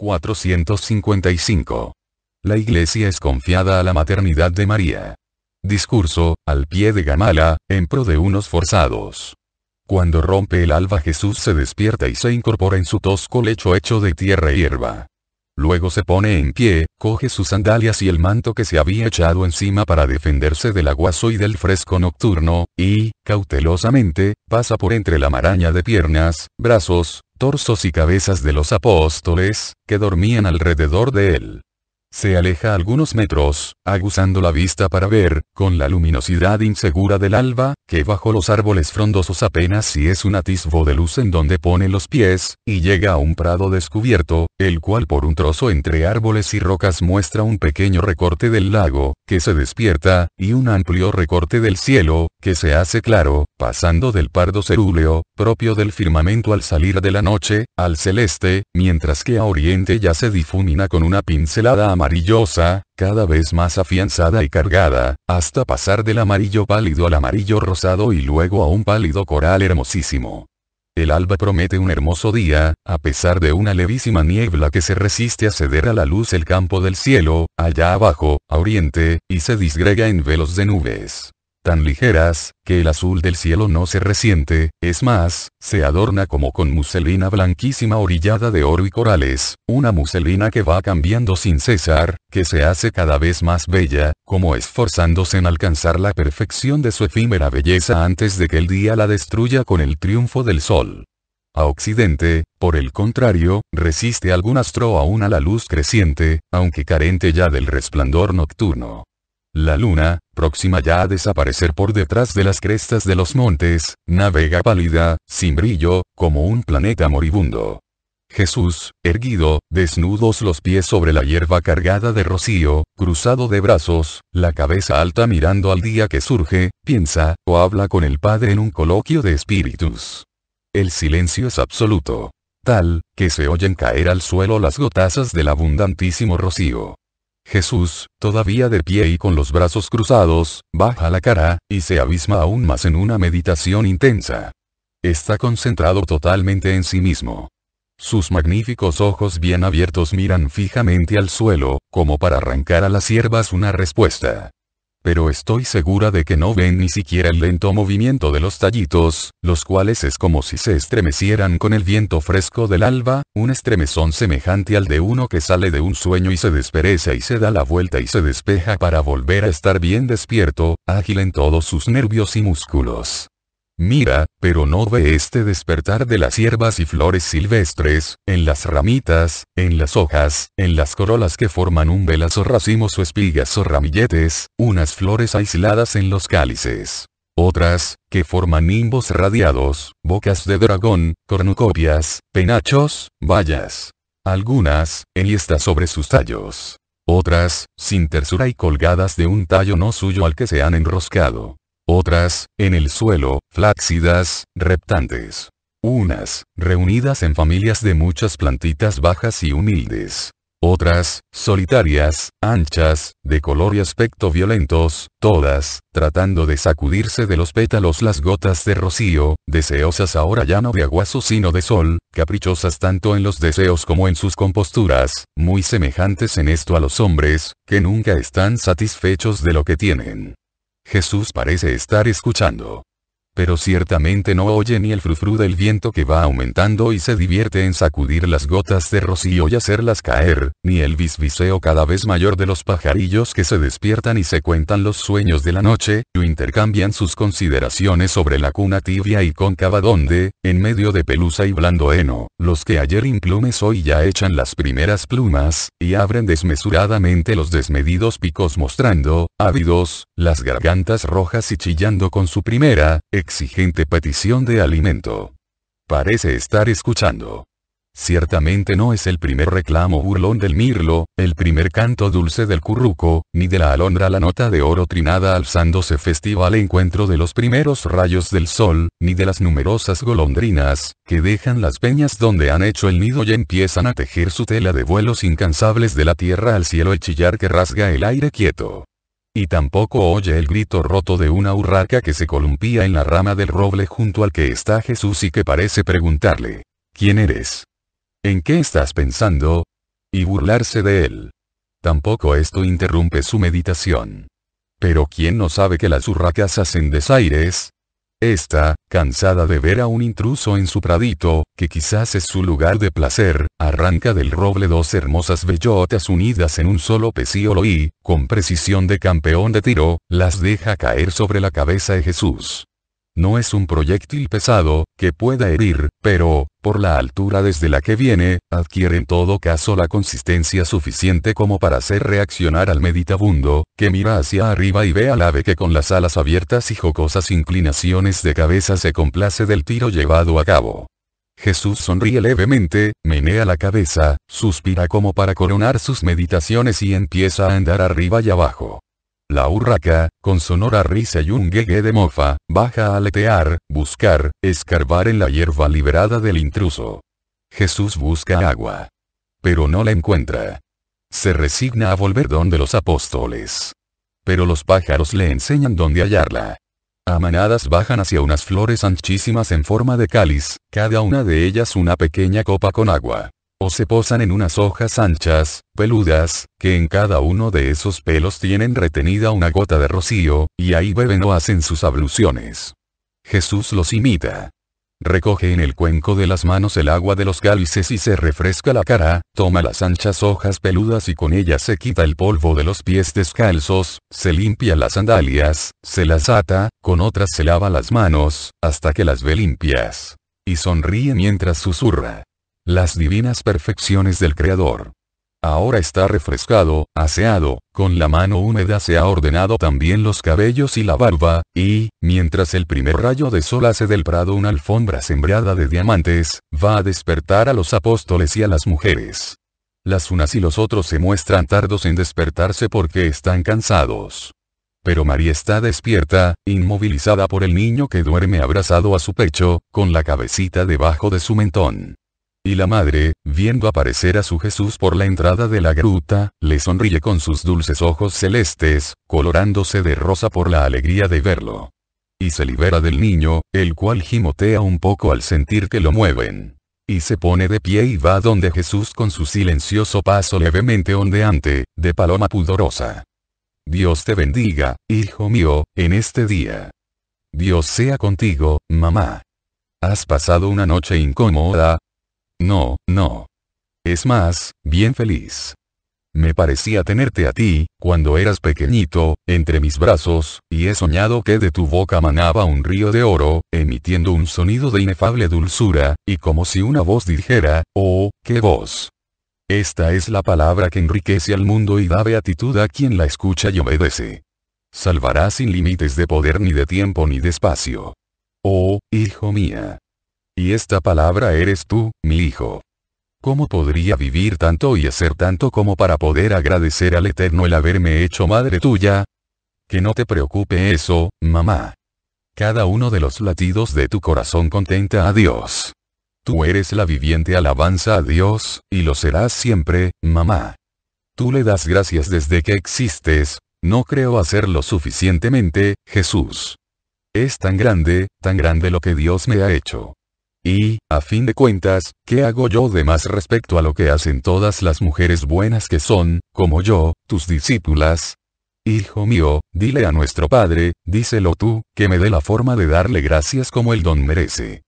455. La Iglesia es confiada a la maternidad de María. Discurso, al pie de Gamala, en pro de unos forzados. Cuando rompe el alba Jesús se despierta y se incorpora en su tosco lecho hecho de tierra y hierba. Luego se pone en pie, coge sus sandalias y el manto que se había echado encima para defenderse del aguaso y del fresco nocturno, y, cautelosamente, pasa por entre la maraña de piernas, brazos, torsos y cabezas de los apóstoles, que dormían alrededor de él. Se aleja algunos metros, aguzando la vista para ver, con la luminosidad insegura del alba, que bajo los árboles frondosos apenas si es un atisbo de luz en donde pone los pies, y llega a un prado descubierto, el cual por un trozo entre árboles y rocas muestra un pequeño recorte del lago, que se despierta, y un amplio recorte del cielo, que se hace claro, pasando del pardo cerúleo, propio del firmamento al salir de la noche, al celeste, mientras que a oriente ya se difumina con una pincelada amarillosa, cada vez más afianzada y cargada, hasta pasar del amarillo pálido al amarillo rosado y luego a un pálido coral hermosísimo. El alba promete un hermoso día, a pesar de una levísima niebla que se resiste a ceder a la luz el campo del cielo, allá abajo, a oriente, y se disgrega en velos de nubes tan ligeras, que el azul del cielo no se resiente, es más, se adorna como con muselina blanquísima orillada de oro y corales, una muselina que va cambiando sin cesar, que se hace cada vez más bella, como esforzándose en alcanzar la perfección de su efímera belleza antes de que el día la destruya con el triunfo del sol. A occidente, por el contrario, resiste algún astro aún a la luz creciente, aunque carente ya del resplandor nocturno. La luna, próxima ya a desaparecer por detrás de las crestas de los montes, navega pálida, sin brillo, como un planeta moribundo. Jesús, erguido, desnudos los pies sobre la hierba cargada de rocío, cruzado de brazos, la cabeza alta mirando al día que surge, piensa, o habla con el Padre en un coloquio de espíritus. El silencio es absoluto. Tal, que se oyen caer al suelo las gotazas del abundantísimo rocío. Jesús, todavía de pie y con los brazos cruzados, baja la cara, y se abisma aún más en una meditación intensa. Está concentrado totalmente en sí mismo. Sus magníficos ojos bien abiertos miran fijamente al suelo, como para arrancar a las hierbas una respuesta pero estoy segura de que no ven ni siquiera el lento movimiento de los tallitos, los cuales es como si se estremecieran con el viento fresco del alba, un estremezón semejante al de uno que sale de un sueño y se despereza y se da la vuelta y se despeja para volver a estar bien despierto, ágil en todos sus nervios y músculos. Mira, pero no ve este despertar de las hierbas y flores silvestres, en las ramitas, en las hojas, en las corolas que forman umbelas o racimos o espigas o ramilletes, unas flores aisladas en los cálices. Otras, que forman nimbos radiados, bocas de dragón, cornucopias, penachos, bayas, Algunas, está sobre sus tallos. Otras, sin tersura y colgadas de un tallo no suyo al que se han enroscado otras, en el suelo, flácidas, reptantes. Unas, reunidas en familias de muchas plantitas bajas y humildes. Otras, solitarias, anchas, de color y aspecto violentos, todas, tratando de sacudirse de los pétalos las gotas de rocío, deseosas ahora ya no de aguazo sino de sol, caprichosas tanto en los deseos como en sus composturas, muy semejantes en esto a los hombres, que nunca están satisfechos de lo que tienen. Jesús parece estar escuchando pero ciertamente no oye ni el frufru del viento que va aumentando y se divierte en sacudir las gotas de rocío y hacerlas caer, ni el bisbiseo cada vez mayor de los pajarillos que se despiertan y se cuentan los sueños de la noche, y intercambian sus consideraciones sobre la cuna tibia y cóncava donde, en medio de pelusa y blando heno, los que ayer implumes hoy ya echan las primeras plumas, y abren desmesuradamente los desmedidos picos mostrando, ávidos, las gargantas rojas y chillando con su primera, exigente petición de alimento. Parece estar escuchando. Ciertamente no es el primer reclamo burlón del mirlo, el primer canto dulce del curruco, ni de la alondra la nota de oro trinada alzándose festiva al encuentro de los primeros rayos del sol, ni de las numerosas golondrinas, que dejan las peñas donde han hecho el nido y empiezan a tejer su tela de vuelos incansables de la tierra al cielo el chillar que rasga el aire quieto. Y tampoco oye el grito roto de una urraca que se columpía en la rama del roble junto al que está Jesús y que parece preguntarle, ¿quién eres? ¿En qué estás pensando? Y burlarse de él. Tampoco esto interrumpe su meditación. Pero ¿quién no sabe que las urracas hacen desaires? Esta, cansada de ver a un intruso en su pradito, que quizás es su lugar de placer, arranca del roble dos hermosas bellotas unidas en un solo pecíolo y, con precisión de campeón de tiro, las deja caer sobre la cabeza de Jesús. No es un proyectil pesado, que pueda herir, pero, por la altura desde la que viene, adquiere en todo caso la consistencia suficiente como para hacer reaccionar al meditabundo, que mira hacia arriba y ve al ave que con las alas abiertas y jocosas inclinaciones de cabeza se complace del tiro llevado a cabo. Jesús sonríe levemente, menea la cabeza, suspira como para coronar sus meditaciones y empieza a andar arriba y abajo. La urraca, con sonora risa y un guegue de mofa, baja a aletear, buscar, escarbar en la hierba liberada del intruso. Jesús busca agua. Pero no la encuentra. Se resigna a volver donde los apóstoles. Pero los pájaros le enseñan dónde hallarla. A manadas bajan hacia unas flores anchísimas en forma de cáliz, cada una de ellas una pequeña copa con agua o se posan en unas hojas anchas, peludas, que en cada uno de esos pelos tienen retenida una gota de rocío, y ahí beben o hacen sus abluciones. Jesús los imita. Recoge en el cuenco de las manos el agua de los cálices y se refresca la cara, toma las anchas hojas peludas y con ellas se quita el polvo de los pies descalzos, se limpia las sandalias, se las ata, con otras se lava las manos, hasta que las ve limpias. Y sonríe mientras susurra las divinas perfecciones del Creador. Ahora está refrescado, aseado, con la mano húmeda se ha ordenado también los cabellos y la barba, y, mientras el primer rayo de sol hace del prado una alfombra sembrada de diamantes, va a despertar a los apóstoles y a las mujeres. Las unas y los otros se muestran tardos en despertarse porque están cansados. Pero María está despierta, inmovilizada por el niño que duerme abrazado a su pecho, con la cabecita debajo de su mentón. Y la madre, viendo aparecer a su Jesús por la entrada de la gruta, le sonríe con sus dulces ojos celestes, colorándose de rosa por la alegría de verlo. Y se libera del niño, el cual gimotea un poco al sentir que lo mueven. Y se pone de pie y va donde Jesús con su silencioso paso levemente ondeante, de paloma pudorosa. Dios te bendiga, hijo mío, en este día. Dios sea contigo, mamá. Has pasado una noche incómoda, no, no. Es más, bien feliz. Me parecía tenerte a ti, cuando eras pequeñito, entre mis brazos, y he soñado que de tu boca manaba un río de oro, emitiendo un sonido de inefable dulzura, y como si una voz dijera, oh, qué voz. Esta es la palabra que enriquece al mundo y da beatitud a quien la escucha y obedece. Salvará sin límites de poder ni de tiempo ni de espacio. Oh, hijo mía. Y esta palabra eres tú, mi hijo. ¿Cómo podría vivir tanto y hacer tanto como para poder agradecer al Eterno el haberme hecho madre tuya? Que no te preocupe eso, mamá. Cada uno de los latidos de tu corazón contenta a Dios. Tú eres la viviente alabanza a Dios, y lo serás siempre, mamá. Tú le das gracias desde que existes, no creo hacerlo suficientemente, Jesús. Es tan grande, tan grande lo que Dios me ha hecho. Y, a fin de cuentas, ¿qué hago yo de más respecto a lo que hacen todas las mujeres buenas que son, como yo, tus discípulas? Hijo mío, dile a nuestro Padre, díselo tú, que me dé la forma de darle gracias como el don merece.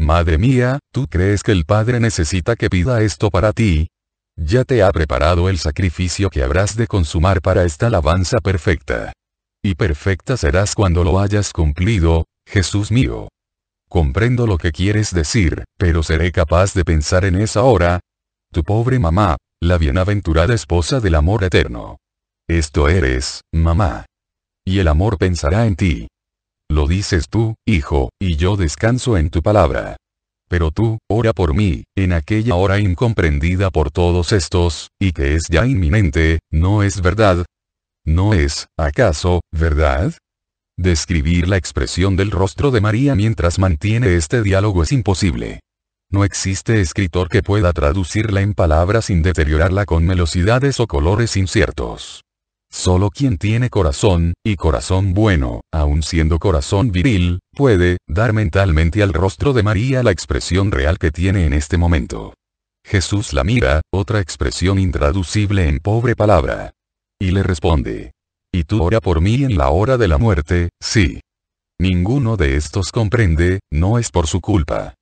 Madre mía, ¿tú crees que el Padre necesita que pida esto para ti? Ya te ha preparado el sacrificio que habrás de consumar para esta alabanza perfecta. Y perfecta serás cuando lo hayas cumplido, Jesús mío. Comprendo lo que quieres decir, pero ¿seré capaz de pensar en esa hora? Tu pobre mamá, la bienaventurada esposa del amor eterno. Esto eres, mamá. Y el amor pensará en ti. Lo dices tú, hijo, y yo descanso en tu palabra. Pero tú, ora por mí, en aquella hora incomprendida por todos estos, y que es ya inminente, ¿no es verdad? ¿No es, acaso, verdad? Describir la expresión del rostro de María mientras mantiene este diálogo es imposible. No existe escritor que pueda traducirla en palabras sin deteriorarla con velocidades o colores inciertos. Solo quien tiene corazón, y corazón bueno, aun siendo corazón viril, puede, dar mentalmente al rostro de María la expresión real que tiene en este momento. Jesús la mira, otra expresión intraducible en pobre palabra. Y le responde, y tú ora por mí en la hora de la muerte, sí. Ninguno de estos comprende, no es por su culpa.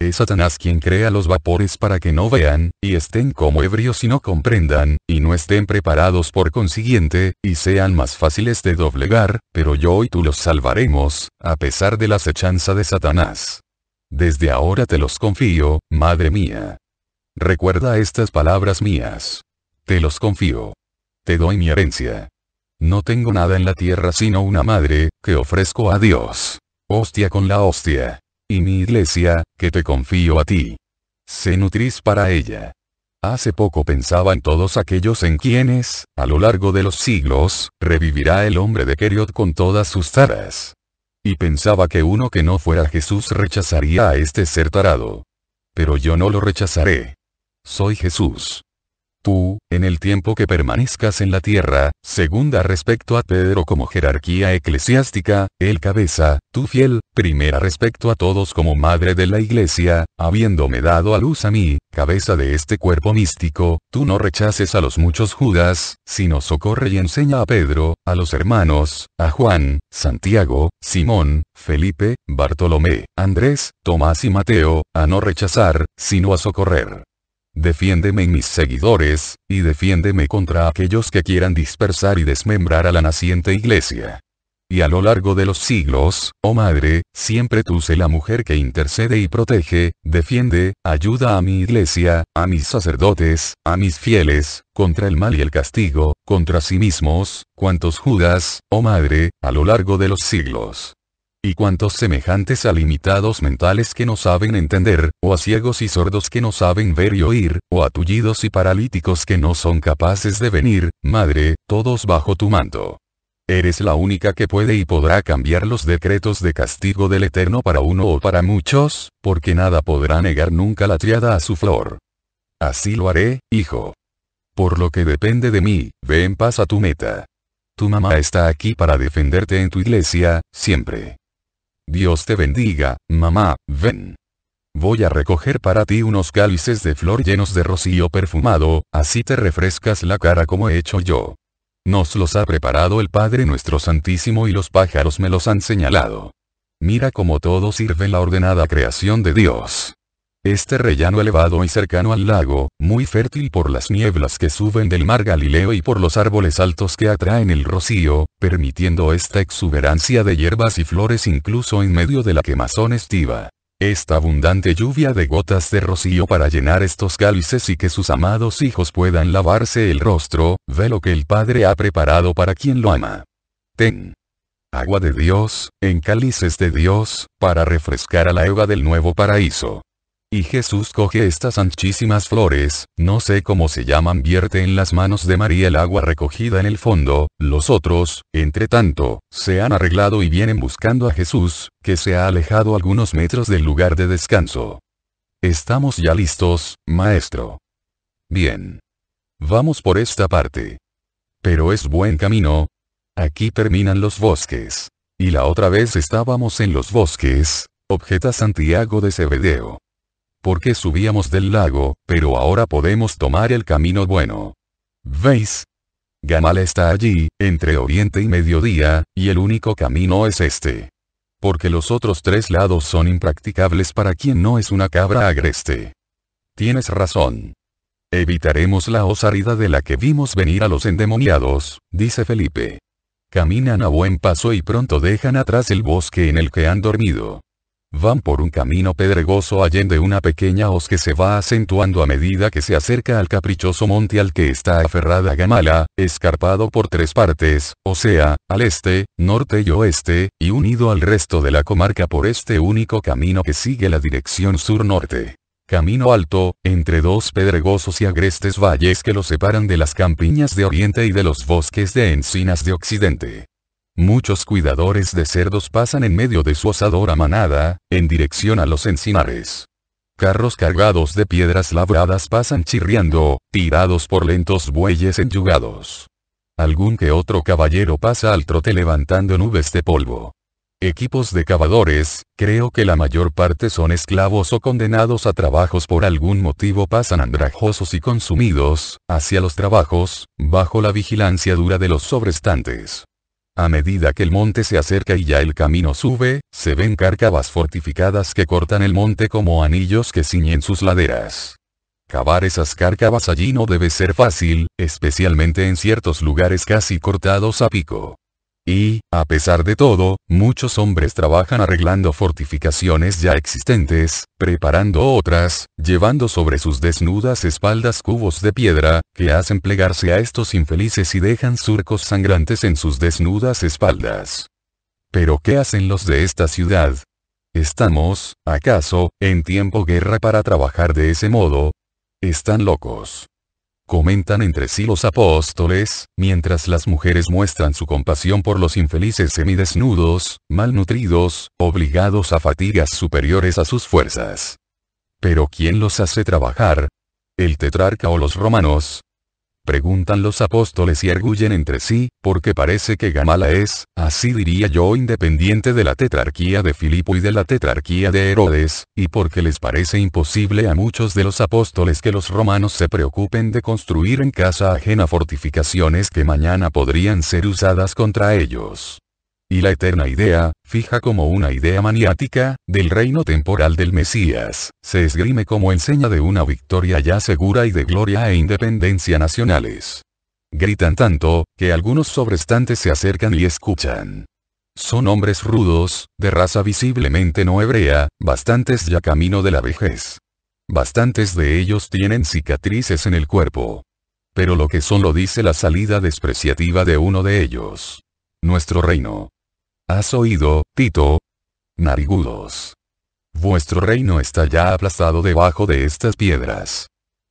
Es Satanás quien crea los vapores para que no vean, y estén como ebrios y no comprendan, y no estén preparados por consiguiente, y sean más fáciles de doblegar, pero yo y tú los salvaremos, a pesar de la acechanza de Satanás. Desde ahora te los confío, madre mía. Recuerda estas palabras mías. Te los confío. Te doy mi herencia. No tengo nada en la tierra sino una madre, que ofrezco a Dios. Hostia con la hostia. Y mi iglesia, que te confío a ti. Se nutris para ella. Hace poco pensaba en todos aquellos en quienes, a lo largo de los siglos, revivirá el hombre de Keriot con todas sus taras. Y pensaba que uno que no fuera Jesús rechazaría a este ser tarado. Pero yo no lo rechazaré. Soy Jesús. Tú, en el tiempo que permanezcas en la tierra, segunda respecto a Pedro como jerarquía eclesiástica, el cabeza, tú fiel, primera respecto a todos como madre de la iglesia, habiéndome dado a luz a mí, cabeza de este cuerpo místico, tú no rechaces a los muchos Judas, sino socorre y enseña a Pedro, a los hermanos, a Juan, Santiago, Simón, Felipe, Bartolomé, Andrés, Tomás y Mateo, a no rechazar, sino a socorrer defiéndeme en mis seguidores, y defiéndeme contra aquellos que quieran dispersar y desmembrar a la naciente iglesia. Y a lo largo de los siglos, oh Madre, siempre tú sé la mujer que intercede y protege, defiende, ayuda a mi iglesia, a mis sacerdotes, a mis fieles, contra el mal y el castigo, contra sí mismos, cuantos Judas, oh Madre, a lo largo de los siglos y cuantos semejantes a limitados mentales que no saben entender, o a ciegos y sordos que no saben ver y oír, o a tullidos y paralíticos que no son capaces de venir, Madre, todos bajo tu manto. Eres la única que puede y podrá cambiar los decretos de castigo del Eterno para uno o para muchos, porque nada podrá negar nunca la triada a su flor. Así lo haré, hijo. Por lo que depende de mí, ve en paz a tu meta. Tu mamá está aquí para defenderte en tu iglesia, siempre. Dios te bendiga, mamá, ven. Voy a recoger para ti unos cálices de flor llenos de rocío perfumado, así te refrescas la cara como he hecho yo. Nos los ha preparado el Padre nuestro Santísimo y los pájaros me los han señalado. Mira cómo todo sirve la ordenada creación de Dios. Este rellano elevado y cercano al lago, muy fértil por las nieblas que suben del mar Galileo y por los árboles altos que atraen el rocío, permitiendo esta exuberancia de hierbas y flores incluso en medio de la quemazón estiva. Esta abundante lluvia de gotas de rocío para llenar estos cálices y que sus amados hijos puedan lavarse el rostro, ve lo que el Padre ha preparado para quien lo ama. Ten agua de Dios, en cálices de Dios, para refrescar a la Eva del nuevo paraíso. Y Jesús coge estas anchísimas flores, no sé cómo se llaman, vierte en las manos de María el agua recogida en el fondo, los otros, entre tanto, se han arreglado y vienen buscando a Jesús, que se ha alejado algunos metros del lugar de descanso. Estamos ya listos, maestro. Bien. Vamos por esta parte. Pero es buen camino. Aquí terminan los bosques. Y la otra vez estábamos en los bosques, objeta Santiago de Cebedeo porque subíamos del lago, pero ahora podemos tomar el camino bueno. ¿Veis? Gamal está allí, entre oriente y mediodía, y el único camino es este. Porque los otros tres lados son impracticables para quien no es una cabra agreste. Tienes razón. Evitaremos la osarida de la que vimos venir a los endemoniados, dice Felipe. Caminan a buen paso y pronto dejan atrás el bosque en el que han dormido. Van por un camino pedregoso allende una pequeña hoz que se va acentuando a medida que se acerca al caprichoso monte al que está aferrada Gamala, escarpado por tres partes, o sea, al este, norte y oeste, y unido al resto de la comarca por este único camino que sigue la dirección sur-norte camino alto, entre dos pedregosos y agrestes valles que lo separan de las campiñas de oriente y de los bosques de encinas de occidente. Muchos cuidadores de cerdos pasan en medio de su osadora manada, en dirección a los encinares. Carros cargados de piedras labradas pasan chirriando, tirados por lentos bueyes enyugados. Algún que otro caballero pasa al trote levantando nubes de polvo. Equipos de cavadores, creo que la mayor parte son esclavos o condenados a trabajos por algún motivo pasan andrajosos y consumidos, hacia los trabajos, bajo la vigilancia dura de los sobrestantes. A medida que el monte se acerca y ya el camino sube, se ven cárcavas fortificadas que cortan el monte como anillos que ciñen sus laderas. Cavar esas cárcavas allí no debe ser fácil, especialmente en ciertos lugares casi cortados a pico. Y, a pesar de todo, muchos hombres trabajan arreglando fortificaciones ya existentes, preparando otras, llevando sobre sus desnudas espaldas cubos de piedra, que hacen plegarse a estos infelices y dejan surcos sangrantes en sus desnudas espaldas. Pero ¿qué hacen los de esta ciudad? ¿Estamos, acaso, en tiempo guerra para trabajar de ese modo? Están locos comentan entre sí los apóstoles, mientras las mujeres muestran su compasión por los infelices semidesnudos, malnutridos, obligados a fatigas superiores a sus fuerzas. Pero ¿quién los hace trabajar? ¿El tetrarca o los romanos? Preguntan los apóstoles y arguyen entre sí, porque parece que Gamala es, así diría yo, independiente de la tetrarquía de Filipo y de la tetrarquía de Herodes, y porque les parece imposible a muchos de los apóstoles que los romanos se preocupen de construir en casa ajena fortificaciones que mañana podrían ser usadas contra ellos y la eterna idea, fija como una idea maniática, del reino temporal del Mesías, se esgrime como enseña de una victoria ya segura y de gloria e independencia nacionales. Gritan tanto, que algunos sobrestantes se acercan y escuchan. Son hombres rudos, de raza visiblemente no hebrea, bastantes ya camino de la vejez. Bastantes de ellos tienen cicatrices en el cuerpo. Pero lo que son lo dice la salida despreciativa de uno de ellos. Nuestro reino, ¿Has oído, Tito? Narigudos. Vuestro reino está ya aplastado debajo de estas piedras.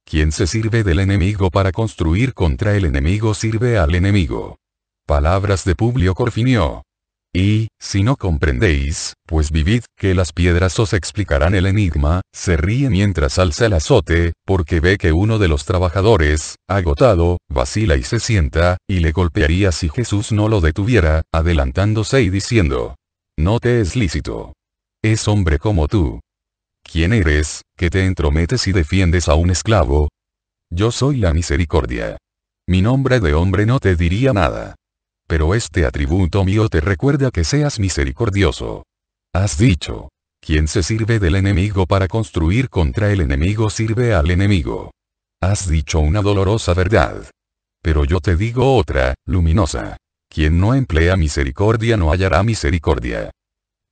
Quien se sirve del enemigo para construir contra el enemigo sirve al enemigo. Palabras de Publio Corfinio. Y, si no comprendéis, pues vivid, que las piedras os explicarán el enigma, se ríe mientras alza el azote, porque ve que uno de los trabajadores, agotado, vacila y se sienta, y le golpearía si Jesús no lo detuviera, adelantándose y diciendo, No te es lícito. Es hombre como tú. ¿Quién eres, que te entrometes y defiendes a un esclavo? Yo soy la misericordia. Mi nombre de hombre no te diría nada pero este atributo mío te recuerda que seas misericordioso. Has dicho, quien se sirve del enemigo para construir contra el enemigo sirve al enemigo. Has dicho una dolorosa verdad. Pero yo te digo otra, luminosa. Quien no emplea misericordia no hallará misericordia.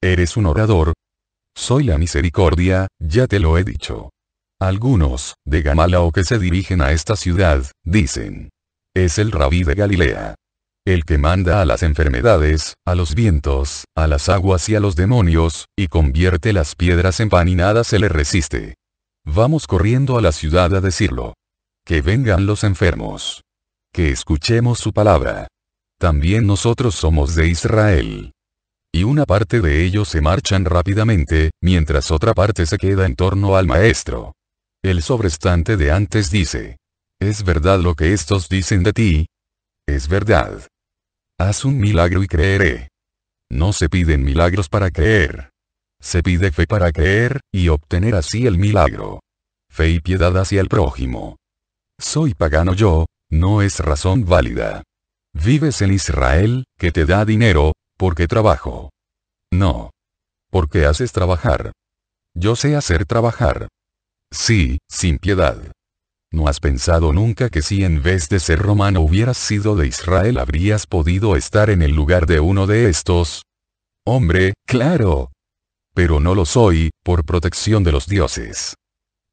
¿Eres un orador? Soy la misericordia, ya te lo he dicho. Algunos, de Gamala o que se dirigen a esta ciudad, dicen. Es el rabí de Galilea el que manda a las enfermedades, a los vientos, a las aguas y a los demonios, y convierte las piedras en pan y nada se le resiste. Vamos corriendo a la ciudad a decirlo. Que vengan los enfermos. Que escuchemos su palabra. También nosotros somos de Israel. Y una parte de ellos se marchan rápidamente, mientras otra parte se queda en torno al maestro. El sobrestante de antes dice. Es verdad lo que estos dicen de ti. Es verdad. Haz un milagro y creeré. No se piden milagros para creer. Se pide fe para creer, y obtener así el milagro. Fe y piedad hacia el prójimo. Soy pagano yo, no es razón válida. Vives en Israel, que te da dinero, porque trabajo. No. Porque haces trabajar. Yo sé hacer trabajar. Sí, sin piedad. ¿No has pensado nunca que si en vez de ser romano hubieras sido de Israel habrías podido estar en el lugar de uno de estos? Hombre, claro. Pero no lo soy, por protección de los dioses.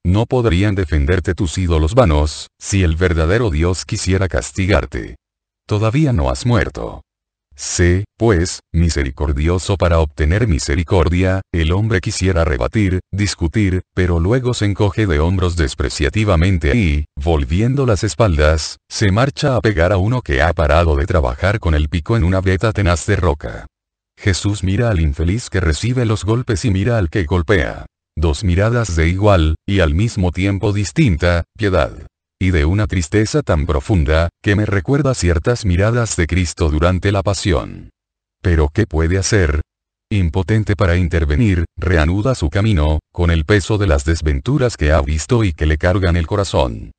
No podrían defenderte tus ídolos vanos, si el verdadero Dios quisiera castigarte. Todavía no has muerto. Sé, pues, misericordioso para obtener misericordia, el hombre quisiera rebatir, discutir, pero luego se encoge de hombros despreciativamente y, volviendo las espaldas, se marcha a pegar a uno que ha parado de trabajar con el pico en una veta tenaz de roca. Jesús mira al infeliz que recibe los golpes y mira al que golpea. Dos miradas de igual, y al mismo tiempo distinta, piedad y de una tristeza tan profunda, que me recuerda ciertas miradas de Cristo durante la pasión. Pero ¿qué puede hacer? Impotente para intervenir, reanuda su camino, con el peso de las desventuras que ha visto y que le cargan el corazón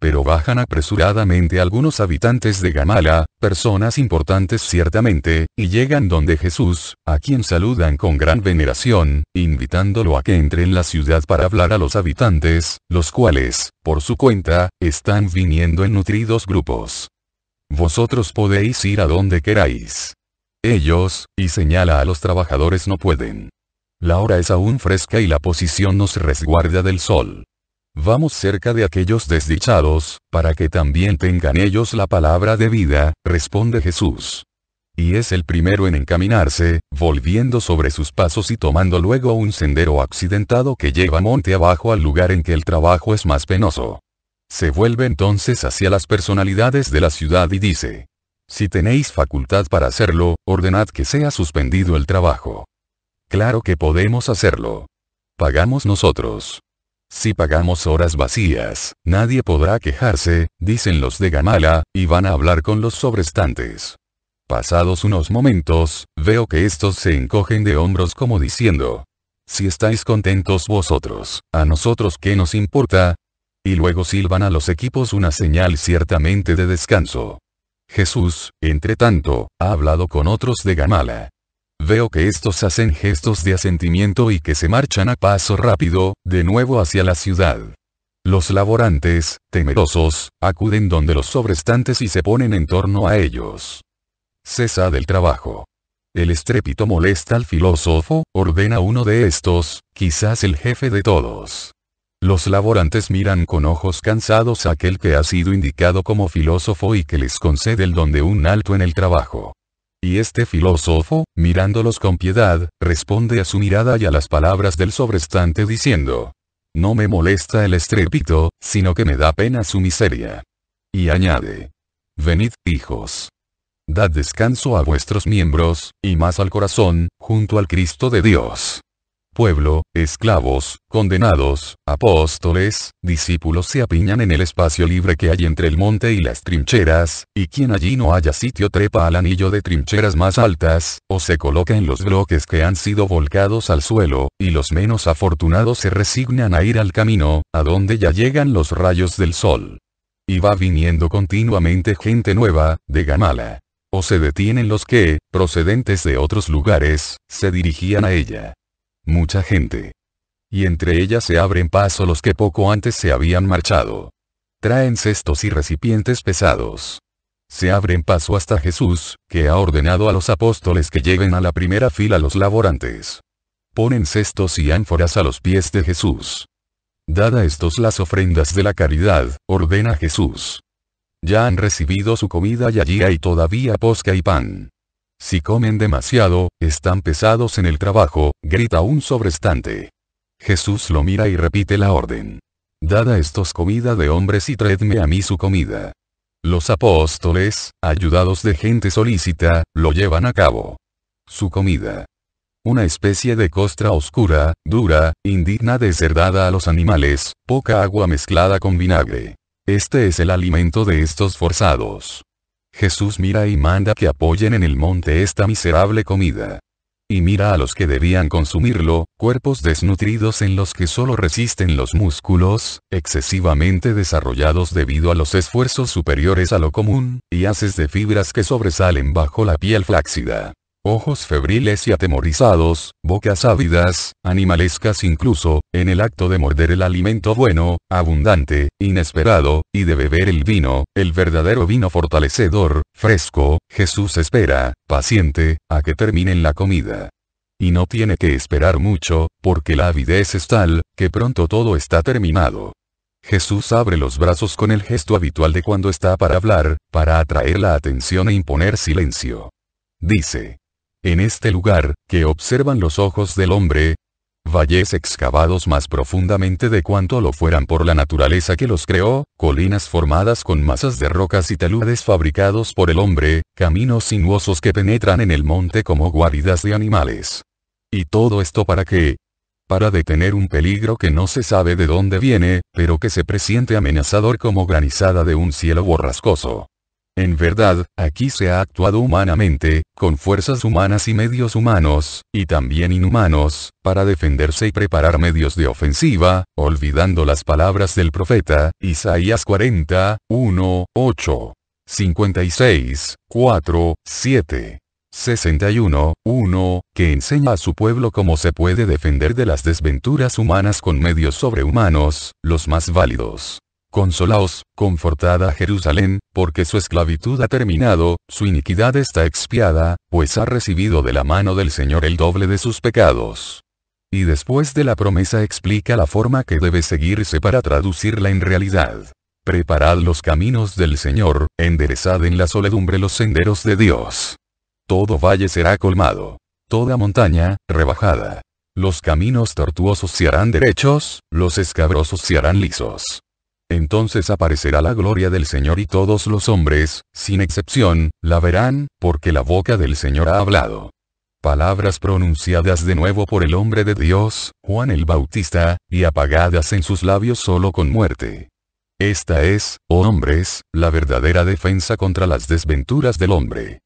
pero bajan apresuradamente algunos habitantes de Gamala, personas importantes ciertamente, y llegan donde Jesús, a quien saludan con gran veneración, invitándolo a que entre en la ciudad para hablar a los habitantes, los cuales, por su cuenta, están viniendo en nutridos grupos. Vosotros podéis ir a donde queráis. Ellos, y señala a los trabajadores no pueden. La hora es aún fresca y la posición nos resguarda del sol. Vamos cerca de aquellos desdichados, para que también tengan ellos la palabra de vida, responde Jesús. Y es el primero en encaminarse, volviendo sobre sus pasos y tomando luego un sendero accidentado que lleva monte abajo al lugar en que el trabajo es más penoso. Se vuelve entonces hacia las personalidades de la ciudad y dice, si tenéis facultad para hacerlo, ordenad que sea suspendido el trabajo. Claro que podemos hacerlo. Pagamos nosotros. Si pagamos horas vacías, nadie podrá quejarse, dicen los de Gamala, y van a hablar con los sobrestantes. Pasados unos momentos, veo que estos se encogen de hombros como diciendo, si estáis contentos vosotros, a nosotros qué nos importa, y luego silban a los equipos una señal ciertamente de descanso. Jesús, entre tanto, ha hablado con otros de Gamala. Veo que estos hacen gestos de asentimiento y que se marchan a paso rápido, de nuevo hacia la ciudad. Los laborantes, temerosos, acuden donde los sobrestantes y se ponen en torno a ellos. Cesa del trabajo. El estrépito molesta al filósofo, ordena uno de estos, quizás el jefe de todos. Los laborantes miran con ojos cansados a aquel que ha sido indicado como filósofo y que les concede el don de un alto en el trabajo. Y este filósofo, mirándolos con piedad, responde a su mirada y a las palabras del sobrestante diciendo, no me molesta el estrépito, sino que me da pena su miseria. Y añade, venid, hijos. Dad descanso a vuestros miembros, y más al corazón, junto al Cristo de Dios pueblo, esclavos, condenados, apóstoles, discípulos se apiñan en el espacio libre que hay entre el monte y las trincheras, y quien allí no haya sitio trepa al anillo de trincheras más altas, o se coloca en los bloques que han sido volcados al suelo, y los menos afortunados se resignan a ir al camino, a donde ya llegan los rayos del sol. Y va viniendo continuamente gente nueva, de Gamala o se detienen los que, procedentes de otros lugares, se dirigían a ella mucha gente. Y entre ellas se abren paso los que poco antes se habían marchado. Traen cestos y recipientes pesados. Se abren paso hasta Jesús, que ha ordenado a los apóstoles que lleven a la primera fila los laborantes. Ponen cestos y ánforas a los pies de Jesús. Dada estos las ofrendas de la caridad, ordena Jesús. Ya han recibido su comida y allí hay todavía posca y pan. Si comen demasiado, están pesados en el trabajo, grita un sobrestante. Jesús lo mira y repite la orden. Dada estos comida de hombres y traedme a mí su comida. Los apóstoles, ayudados de gente solícita, lo llevan a cabo. Su comida. Una especie de costra oscura, dura, indigna de ser dada a los animales, poca agua mezclada con vinagre. Este es el alimento de estos forzados. Jesús mira y manda que apoyen en el monte esta miserable comida. Y mira a los que debían consumirlo, cuerpos desnutridos en los que solo resisten los músculos, excesivamente desarrollados debido a los esfuerzos superiores a lo común, y haces de fibras que sobresalen bajo la piel flácida ojos febriles y atemorizados, bocas ávidas, animalescas incluso, en el acto de morder el alimento bueno, abundante, inesperado, y de beber el vino, el verdadero vino fortalecedor, fresco, Jesús espera, paciente, a que terminen la comida. Y no tiene que esperar mucho, porque la avidez es tal, que pronto todo está terminado. Jesús abre los brazos con el gesto habitual de cuando está para hablar, para atraer la atención e imponer silencio. Dice, en este lugar, que observan los ojos del hombre, valles excavados más profundamente de cuanto lo fueran por la naturaleza que los creó, colinas formadas con masas de rocas y taludes fabricados por el hombre, caminos sinuosos que penetran en el monte como guaridas de animales. ¿Y todo esto para qué? Para detener un peligro que no se sabe de dónde viene, pero que se presiente amenazador como granizada de un cielo borrascoso. En verdad, aquí se ha actuado humanamente, con fuerzas humanas y medios humanos, y también inhumanos, para defenderse y preparar medios de ofensiva, olvidando las palabras del profeta, Isaías 40, 1, 8. 56, 4, 7. 61, 1, que enseña a su pueblo cómo se puede defender de las desventuras humanas con medios sobrehumanos, los más válidos. Consolaos, confortada Jerusalén, porque su esclavitud ha terminado, su iniquidad está expiada, pues ha recibido de la mano del Señor el doble de sus pecados. Y después de la promesa explica la forma que debe seguirse para traducirla en realidad. Preparad los caminos del Señor, enderezad en la soledumbre los senderos de Dios. Todo valle será colmado. Toda montaña, rebajada. Los caminos tortuosos se harán derechos, los escabrosos se harán lisos. Entonces aparecerá la gloria del Señor y todos los hombres, sin excepción, la verán, porque la boca del Señor ha hablado. Palabras pronunciadas de nuevo por el hombre de Dios, Juan el Bautista, y apagadas en sus labios solo con muerte. Esta es, oh hombres, la verdadera defensa contra las desventuras del hombre.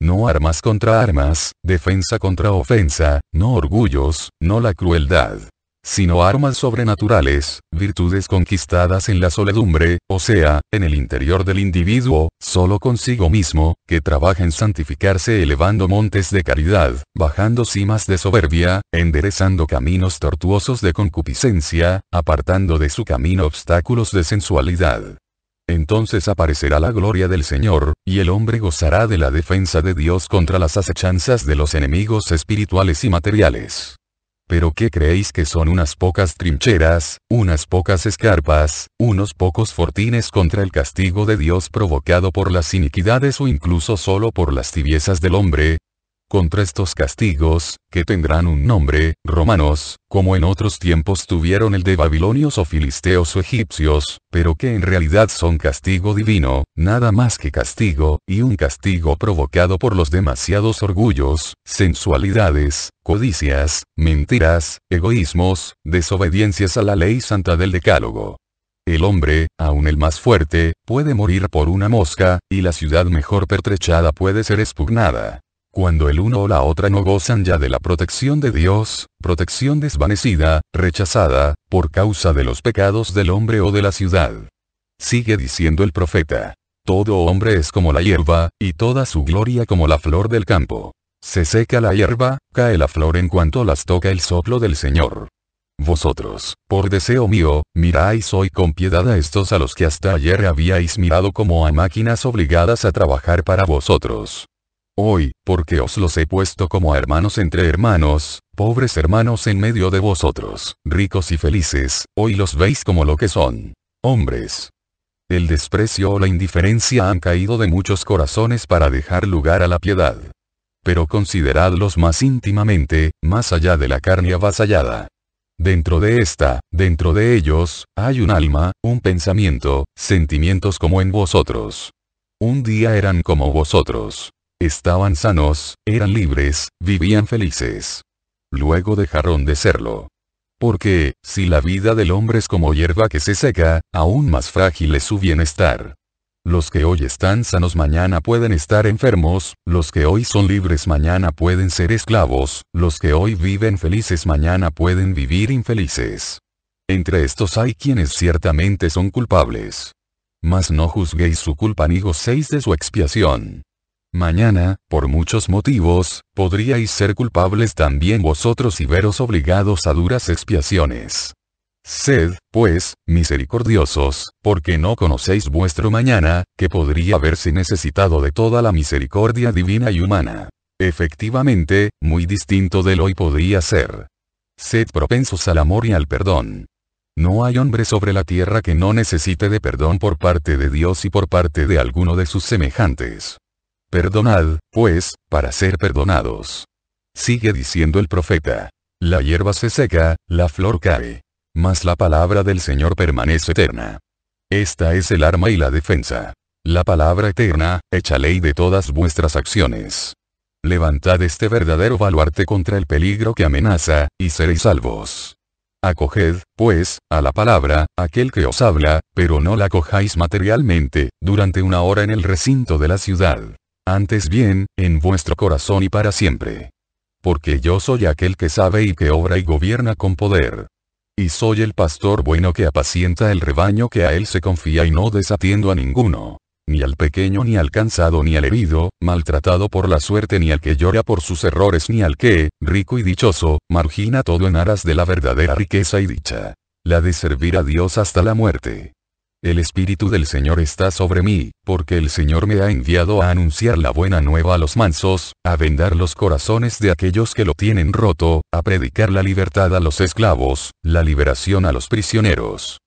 No armas contra armas, defensa contra ofensa, no orgullos, no la crueldad sino armas sobrenaturales, virtudes conquistadas en la soledumbre, o sea, en el interior del individuo, solo consigo mismo, que trabaja en santificarse elevando montes de caridad, bajando cimas de soberbia, enderezando caminos tortuosos de concupiscencia, apartando de su camino obstáculos de sensualidad. Entonces aparecerá la gloria del Señor, y el hombre gozará de la defensa de Dios contra las acechanzas de los enemigos espirituales y materiales pero ¿qué creéis que son unas pocas trincheras, unas pocas escarpas, unos pocos fortines contra el castigo de Dios provocado por las iniquidades o incluso solo por las tibiezas del hombre? contra estos castigos, que tendrán un nombre, romanos, como en otros tiempos tuvieron el de babilonios o filisteos o egipcios, pero que en realidad son castigo divino, nada más que castigo, y un castigo provocado por los demasiados orgullos, sensualidades, codicias, mentiras, egoísmos, desobediencias a la ley santa del decálogo. El hombre, aun el más fuerte, puede morir por una mosca, y la ciudad mejor pertrechada puede ser expugnada. Cuando el uno o la otra no gozan ya de la protección de Dios, protección desvanecida, rechazada, por causa de los pecados del hombre o de la ciudad. Sigue diciendo el profeta. Todo hombre es como la hierba, y toda su gloria como la flor del campo. Se seca la hierba, cae la flor en cuanto las toca el soplo del Señor. Vosotros, por deseo mío, miráis hoy con piedad a estos a los que hasta ayer habíais mirado como a máquinas obligadas a trabajar para vosotros. Hoy, porque os los he puesto como hermanos entre hermanos, pobres hermanos en medio de vosotros, ricos y felices, hoy los veis como lo que son. Hombres. El desprecio o la indiferencia han caído de muchos corazones para dejar lugar a la piedad. Pero consideradlos más íntimamente, más allá de la carne avasallada. Dentro de esta, dentro de ellos, hay un alma, un pensamiento, sentimientos como en vosotros. Un día eran como vosotros, Estaban sanos, eran libres, vivían felices. Luego dejaron de serlo. Porque, si la vida del hombre es como hierba que se seca, aún más frágil es su bienestar. Los que hoy están sanos mañana pueden estar enfermos, los que hoy son libres mañana pueden ser esclavos, los que hoy viven felices mañana pueden vivir infelices. Entre estos hay quienes ciertamente son culpables. Mas no juzguéis su culpa ni gocéis de su expiación. Mañana, por muchos motivos, podríais ser culpables también vosotros y veros obligados a duras expiaciones. Sed, pues, misericordiosos, porque no conocéis vuestro mañana, que podría haberse necesitado de toda la misericordia divina y humana. Efectivamente, muy distinto del hoy podría ser. Sed propensos al amor y al perdón. No hay hombre sobre la tierra que no necesite de perdón por parte de Dios y por parte de alguno de sus semejantes. Perdonad, pues, para ser perdonados. Sigue diciendo el profeta. La hierba se seca, la flor cae. Mas la palabra del Señor permanece eterna. Esta es el arma y la defensa. La palabra eterna, hecha ley de todas vuestras acciones. Levantad este verdadero baluarte contra el peligro que amenaza, y seréis salvos. Acoged, pues, a la palabra, aquel que os habla, pero no la cojáis materialmente, durante una hora en el recinto de la ciudad antes bien, en vuestro corazón y para siempre. Porque yo soy aquel que sabe y que obra y gobierna con poder. Y soy el pastor bueno que apacienta el rebaño que a él se confía y no desatiendo a ninguno. Ni al pequeño ni al cansado ni al herido, maltratado por la suerte ni al que llora por sus errores ni al que, rico y dichoso, margina todo en aras de la verdadera riqueza y dicha. La de servir a Dios hasta la muerte. El Espíritu del Señor está sobre mí, porque el Señor me ha enviado a anunciar la buena nueva a los mansos, a vendar los corazones de aquellos que lo tienen roto, a predicar la libertad a los esclavos, la liberación a los prisioneros.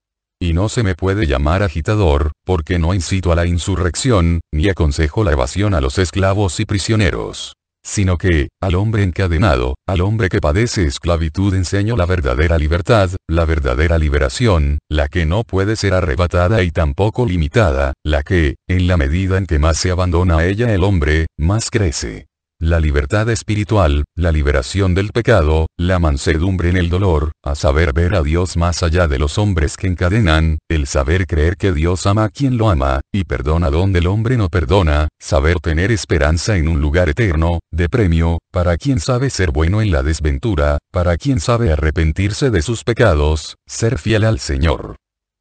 Y no se me puede llamar agitador, porque no incito a la insurrección, ni aconsejo la evasión a los esclavos y prisioneros sino que, al hombre encadenado, al hombre que padece esclavitud enseño la verdadera libertad, la verdadera liberación, la que no puede ser arrebatada y tampoco limitada, la que, en la medida en que más se abandona a ella el hombre, más crece la libertad espiritual, la liberación del pecado, la mansedumbre en el dolor, a saber ver a Dios más allá de los hombres que encadenan, el saber creer que Dios ama a quien lo ama, y perdona donde el hombre no perdona, saber tener esperanza en un lugar eterno, de premio, para quien sabe ser bueno en la desventura, para quien sabe arrepentirse de sus pecados, ser fiel al Señor.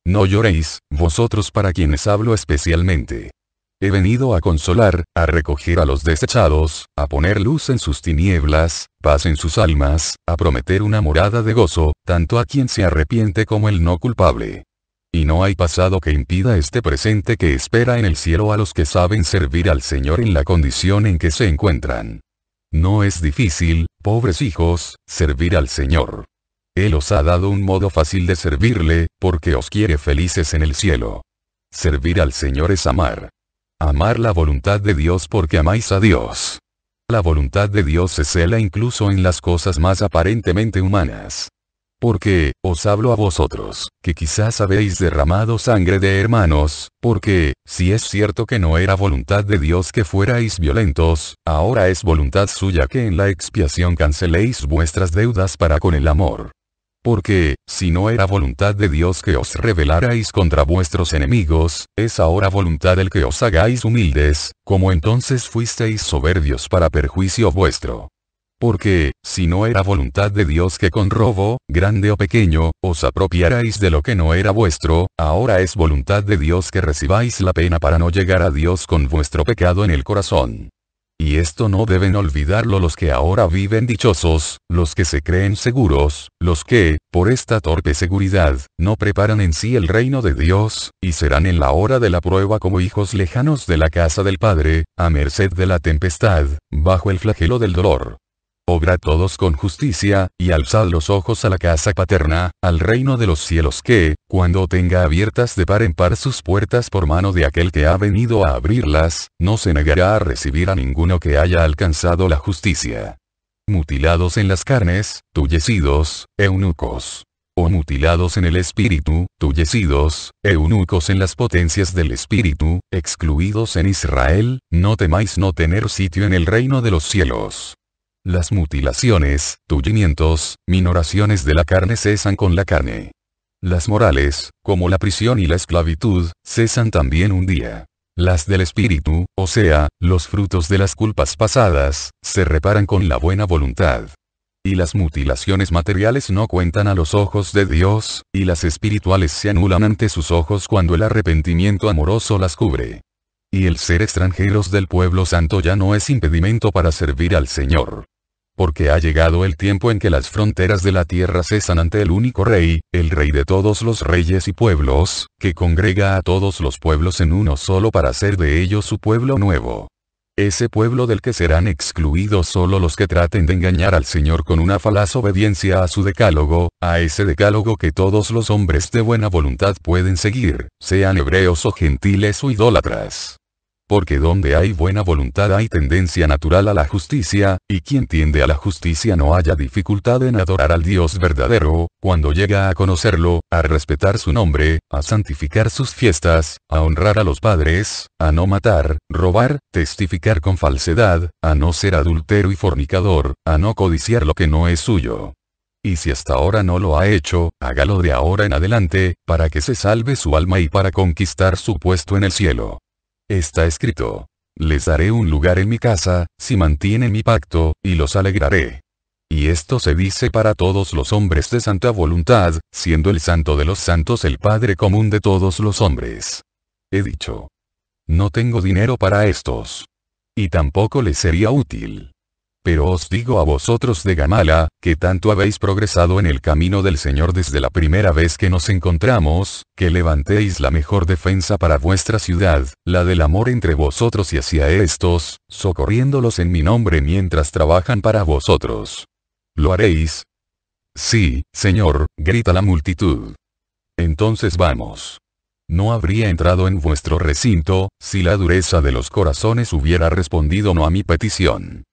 No lloréis, vosotros para quienes hablo especialmente. He venido a consolar, a recoger a los desechados, a poner luz en sus tinieblas, paz en sus almas, a prometer una morada de gozo, tanto a quien se arrepiente como el no culpable. Y no hay pasado que impida este presente que espera en el cielo a los que saben servir al Señor en la condición en que se encuentran. No es difícil, pobres hijos, servir al Señor. Él os ha dado un modo fácil de servirle, porque os quiere felices en el cielo. Servir al Señor es amar. Amar la voluntad de Dios porque amáis a Dios. La voluntad de Dios se cela incluso en las cosas más aparentemente humanas. Porque, os hablo a vosotros, que quizás habéis derramado sangre de hermanos, porque, si es cierto que no era voluntad de Dios que fuerais violentos, ahora es voluntad suya que en la expiación canceléis vuestras deudas para con el amor. Porque, si no era voluntad de Dios que os rebelarais contra vuestros enemigos, es ahora voluntad el que os hagáis humildes, como entonces fuisteis soberbios para perjuicio vuestro. Porque, si no era voluntad de Dios que con robo, grande o pequeño, os apropiarais de lo que no era vuestro, ahora es voluntad de Dios que recibáis la pena para no llegar a Dios con vuestro pecado en el corazón. Y esto no deben olvidarlo los que ahora viven dichosos, los que se creen seguros, los que, por esta torpe seguridad, no preparan en sí el reino de Dios, y serán en la hora de la prueba como hijos lejanos de la casa del Padre, a merced de la tempestad, bajo el flagelo del dolor obra todos con justicia, y alzad los ojos a la casa paterna, al reino de los cielos que, cuando tenga abiertas de par en par sus puertas por mano de aquel que ha venido a abrirlas, no se negará a recibir a ninguno que haya alcanzado la justicia. Mutilados en las carnes, tullecidos, eunucos. O mutilados en el espíritu, tullecidos, eunucos en las potencias del espíritu, excluidos en Israel, no temáis no tener sitio en el reino de los cielos. Las mutilaciones, tullimientos, minoraciones de la carne cesan con la carne. Las morales, como la prisión y la esclavitud, cesan también un día. Las del espíritu, o sea, los frutos de las culpas pasadas, se reparan con la buena voluntad. Y las mutilaciones materiales no cuentan a los ojos de Dios, y las espirituales se anulan ante sus ojos cuando el arrepentimiento amoroso las cubre. Y el ser extranjeros del pueblo santo ya no es impedimento para servir al Señor porque ha llegado el tiempo en que las fronteras de la tierra cesan ante el único rey, el rey de todos los reyes y pueblos, que congrega a todos los pueblos en uno solo para hacer de ellos su pueblo nuevo. Ese pueblo del que serán excluidos solo los que traten de engañar al Señor con una falaz obediencia a su decálogo, a ese decálogo que todos los hombres de buena voluntad pueden seguir, sean hebreos o gentiles o idólatras. Porque donde hay buena voluntad hay tendencia natural a la justicia, y quien tiende a la justicia no haya dificultad en adorar al Dios verdadero, cuando llega a conocerlo, a respetar su nombre, a santificar sus fiestas, a honrar a los padres, a no matar, robar, testificar con falsedad, a no ser adultero y fornicador, a no codiciar lo que no es suyo. Y si hasta ahora no lo ha hecho, hágalo de ahora en adelante, para que se salve su alma y para conquistar su puesto en el cielo. Está escrito. Les daré un lugar en mi casa, si mantienen mi pacto, y los alegraré. Y esto se dice para todos los hombres de santa voluntad, siendo el santo de los santos el Padre común de todos los hombres. He dicho. No tengo dinero para estos. Y tampoco les sería útil. Pero os digo a vosotros de Gamala, que tanto habéis progresado en el camino del Señor desde la primera vez que nos encontramos, que levantéis la mejor defensa para vuestra ciudad, la del amor entre vosotros y hacia estos, socorriéndolos en mi nombre mientras trabajan para vosotros. ¿Lo haréis? Sí, Señor, grita la multitud. Entonces vamos no habría entrado en vuestro recinto, si la dureza de los corazones hubiera respondido no a mi petición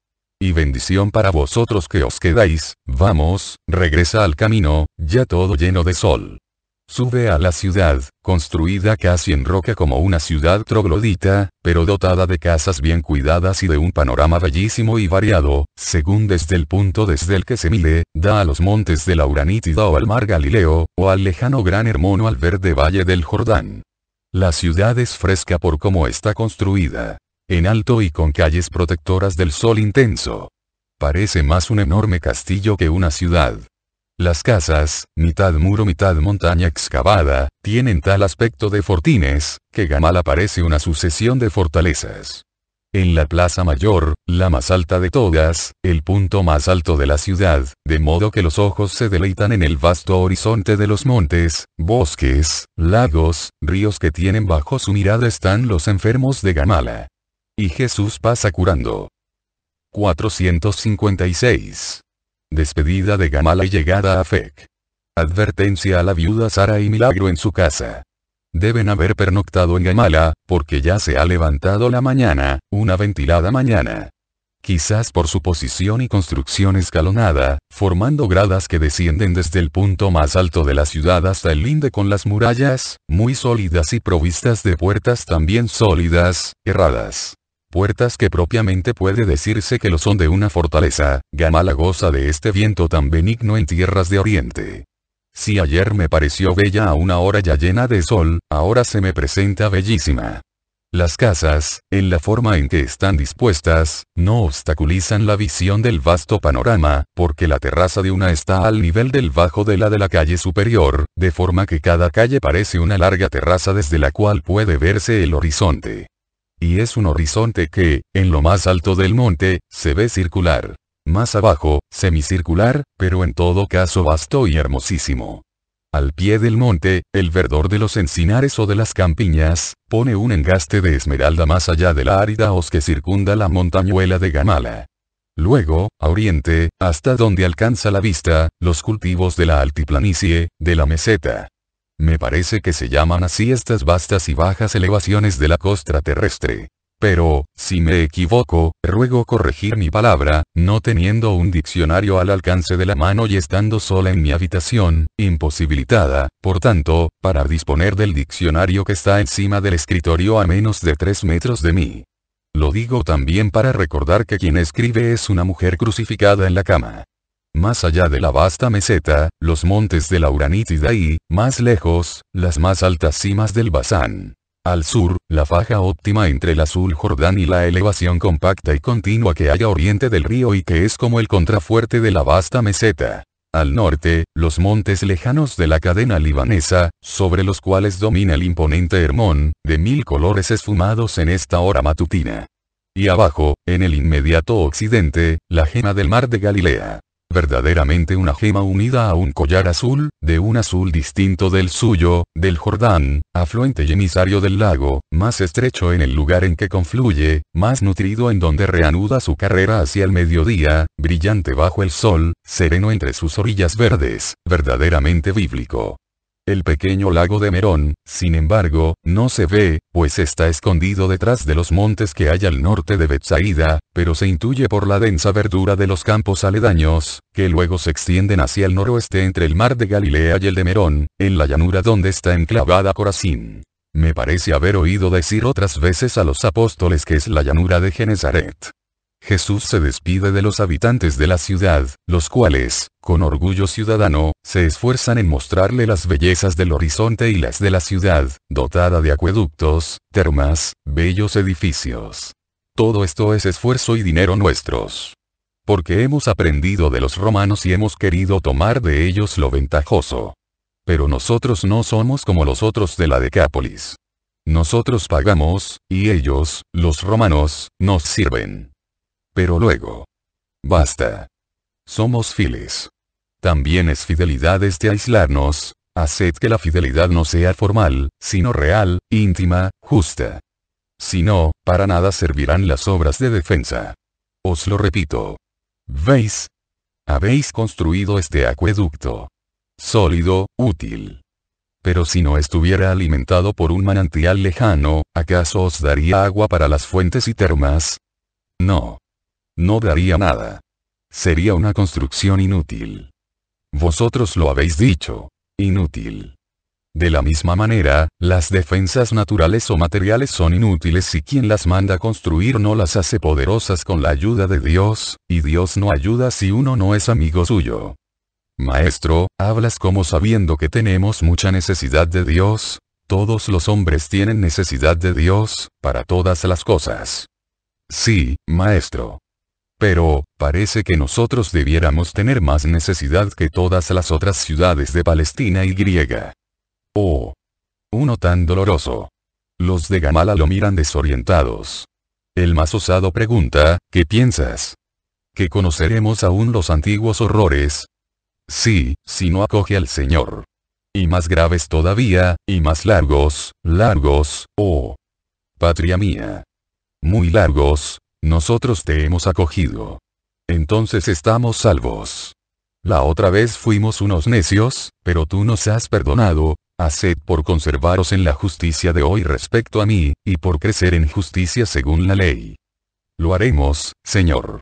y bendición para vosotros que os quedáis, vamos, regresa al camino, ya todo lleno de sol. Sube a la ciudad, construida casi en roca como una ciudad troglodita, pero dotada de casas bien cuidadas y de un panorama bellísimo y variado, según desde el punto desde el que se mire, da a los montes de la Uranítida o al mar Galileo, o al lejano Gran Hermono al verde valle del Jordán. La ciudad es fresca por cómo está construida en alto y con calles protectoras del sol intenso. Parece más un enorme castillo que una ciudad. Las casas, mitad muro mitad montaña excavada, tienen tal aspecto de fortines, que Gamala parece una sucesión de fortalezas. En la Plaza Mayor, la más alta de todas, el punto más alto de la ciudad, de modo que los ojos se deleitan en el vasto horizonte de los montes, bosques, lagos, ríos que tienen bajo su mirada están los enfermos de Gamala. Y Jesús pasa curando. 456. Despedida de Gamala y llegada a Fec. Advertencia a la viuda Sara y milagro en su casa. Deben haber pernoctado en Gamala, porque ya se ha levantado la mañana, una ventilada mañana. Quizás por su posición y construcción escalonada, formando gradas que descienden desde el punto más alto de la ciudad hasta el linde con las murallas, muy sólidas y provistas de puertas también sólidas, erradas puertas que propiamente puede decirse que lo son de una fortaleza, Gamala goza de este viento tan benigno en tierras de oriente. Si ayer me pareció bella a una hora ya llena de sol, ahora se me presenta bellísima. Las casas, en la forma en que están dispuestas, no obstaculizan la visión del vasto panorama, porque la terraza de una está al nivel del bajo de la de la calle superior, de forma que cada calle parece una larga terraza desde la cual puede verse el horizonte y es un horizonte que, en lo más alto del monte, se ve circular. Más abajo, semicircular, pero en todo caso vasto y hermosísimo. Al pie del monte, el verdor de los encinares o de las campiñas, pone un engaste de esmeralda más allá de la árida hoz que circunda la montañuela de Gamala. Luego, a oriente, hasta donde alcanza la vista, los cultivos de la altiplanicie, de la meseta, me parece que se llaman así estas vastas y bajas elevaciones de la costra terrestre. Pero, si me equivoco, ruego corregir mi palabra, no teniendo un diccionario al alcance de la mano y estando sola en mi habitación, imposibilitada, por tanto, para disponer del diccionario que está encima del escritorio a menos de tres metros de mí. Lo digo también para recordar que quien escribe es una mujer crucificada en la cama. Más allá de la vasta meseta, los montes de la Uranítida y, más lejos, las más altas cimas del Bazán. Al sur, la faja óptima entre el azul Jordán y la elevación compacta y continua que haya oriente del río y que es como el contrafuerte de la vasta meseta. Al norte, los montes lejanos de la cadena libanesa, sobre los cuales domina el imponente Hermón, de mil colores esfumados en esta hora matutina. Y abajo, en el inmediato occidente, la gema del mar de Galilea verdaderamente una gema unida a un collar azul, de un azul distinto del suyo, del Jordán, afluente y emisario del lago, más estrecho en el lugar en que confluye, más nutrido en donde reanuda su carrera hacia el mediodía, brillante bajo el sol, sereno entre sus orillas verdes, verdaderamente bíblico. El pequeño lago de Merón, sin embargo, no se ve, pues está escondido detrás de los montes que hay al norte de Betsaida, pero se intuye por la densa verdura de los campos aledaños, que luego se extienden hacia el noroeste entre el mar de Galilea y el de Merón, en la llanura donde está enclavada Corazín. Me parece haber oído decir otras veces a los apóstoles que es la llanura de Genezaret. Jesús se despide de los habitantes de la ciudad, los cuales, con orgullo ciudadano, se esfuerzan en mostrarle las bellezas del horizonte y las de la ciudad, dotada de acueductos, termas, bellos edificios. Todo esto es esfuerzo y dinero nuestros. Porque hemos aprendido de los romanos y hemos querido tomar de ellos lo ventajoso. Pero nosotros no somos como los otros de la Decápolis. Nosotros pagamos, y ellos, los romanos, nos sirven. Pero luego. Basta. Somos fieles. También es fidelidad este aislarnos, haced que la fidelidad no sea formal, sino real, íntima, justa. Si no, para nada servirán las obras de defensa. Os lo repito. ¿Veis? Habéis construido este acueducto. Sólido, útil. Pero si no estuviera alimentado por un manantial lejano, ¿acaso os daría agua para las fuentes y termas? No. No daría nada. Sería una construcción inútil. Vosotros lo habéis dicho. Inútil. De la misma manera, las defensas naturales o materiales son inútiles si quien las manda construir no las hace poderosas con la ayuda de Dios, y Dios no ayuda si uno no es amigo suyo. Maestro, hablas como sabiendo que tenemos mucha necesidad de Dios, todos los hombres tienen necesidad de Dios, para todas las cosas. Sí, maestro. Pero, parece que nosotros debiéramos tener más necesidad que todas las otras ciudades de Palestina y griega. Oh. Uno tan doloroso. Los de Gamala lo miran desorientados. El más osado pregunta, ¿qué piensas? ¿Que conoceremos aún los antiguos horrores? Sí, si no acoge al Señor. Y más graves todavía, y más largos, largos, oh. Patria mía. Muy largos, nosotros te hemos acogido. Entonces estamos salvos. La otra vez fuimos unos necios, pero tú nos has perdonado, haced por conservaros en la justicia de hoy respecto a mí, y por crecer en justicia según la ley. Lo haremos, Señor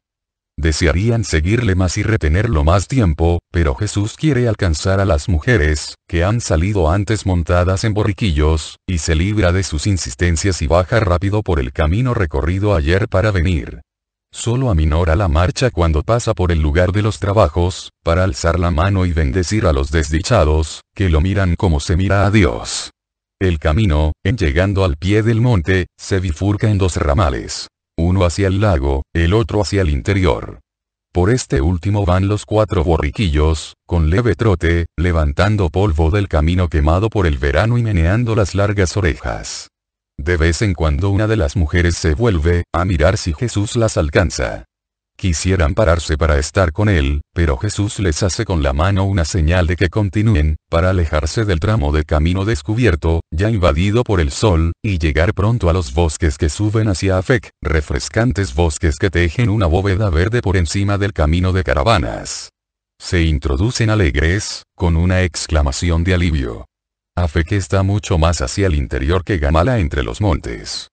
desearían seguirle más y retenerlo más tiempo, pero Jesús quiere alcanzar a las mujeres, que han salido antes montadas en borriquillos, y se libra de sus insistencias y baja rápido por el camino recorrido ayer para venir. Solo aminora la marcha cuando pasa por el lugar de los trabajos, para alzar la mano y bendecir a los desdichados, que lo miran como se mira a Dios. El camino, en llegando al pie del monte, se bifurca en dos ramales uno hacia el lago, el otro hacia el interior. Por este último van los cuatro borriquillos, con leve trote, levantando polvo del camino quemado por el verano y meneando las largas orejas. De vez en cuando una de las mujeres se vuelve, a mirar si Jesús las alcanza. Quisieran pararse para estar con él, pero Jesús les hace con la mano una señal de que continúen, para alejarse del tramo de camino descubierto, ya invadido por el sol, y llegar pronto a los bosques que suben hacia Afec, refrescantes bosques que tejen una bóveda verde por encima del camino de caravanas. Se introducen alegres, con una exclamación de alivio. Afec está mucho más hacia el interior que Gamala entre los montes.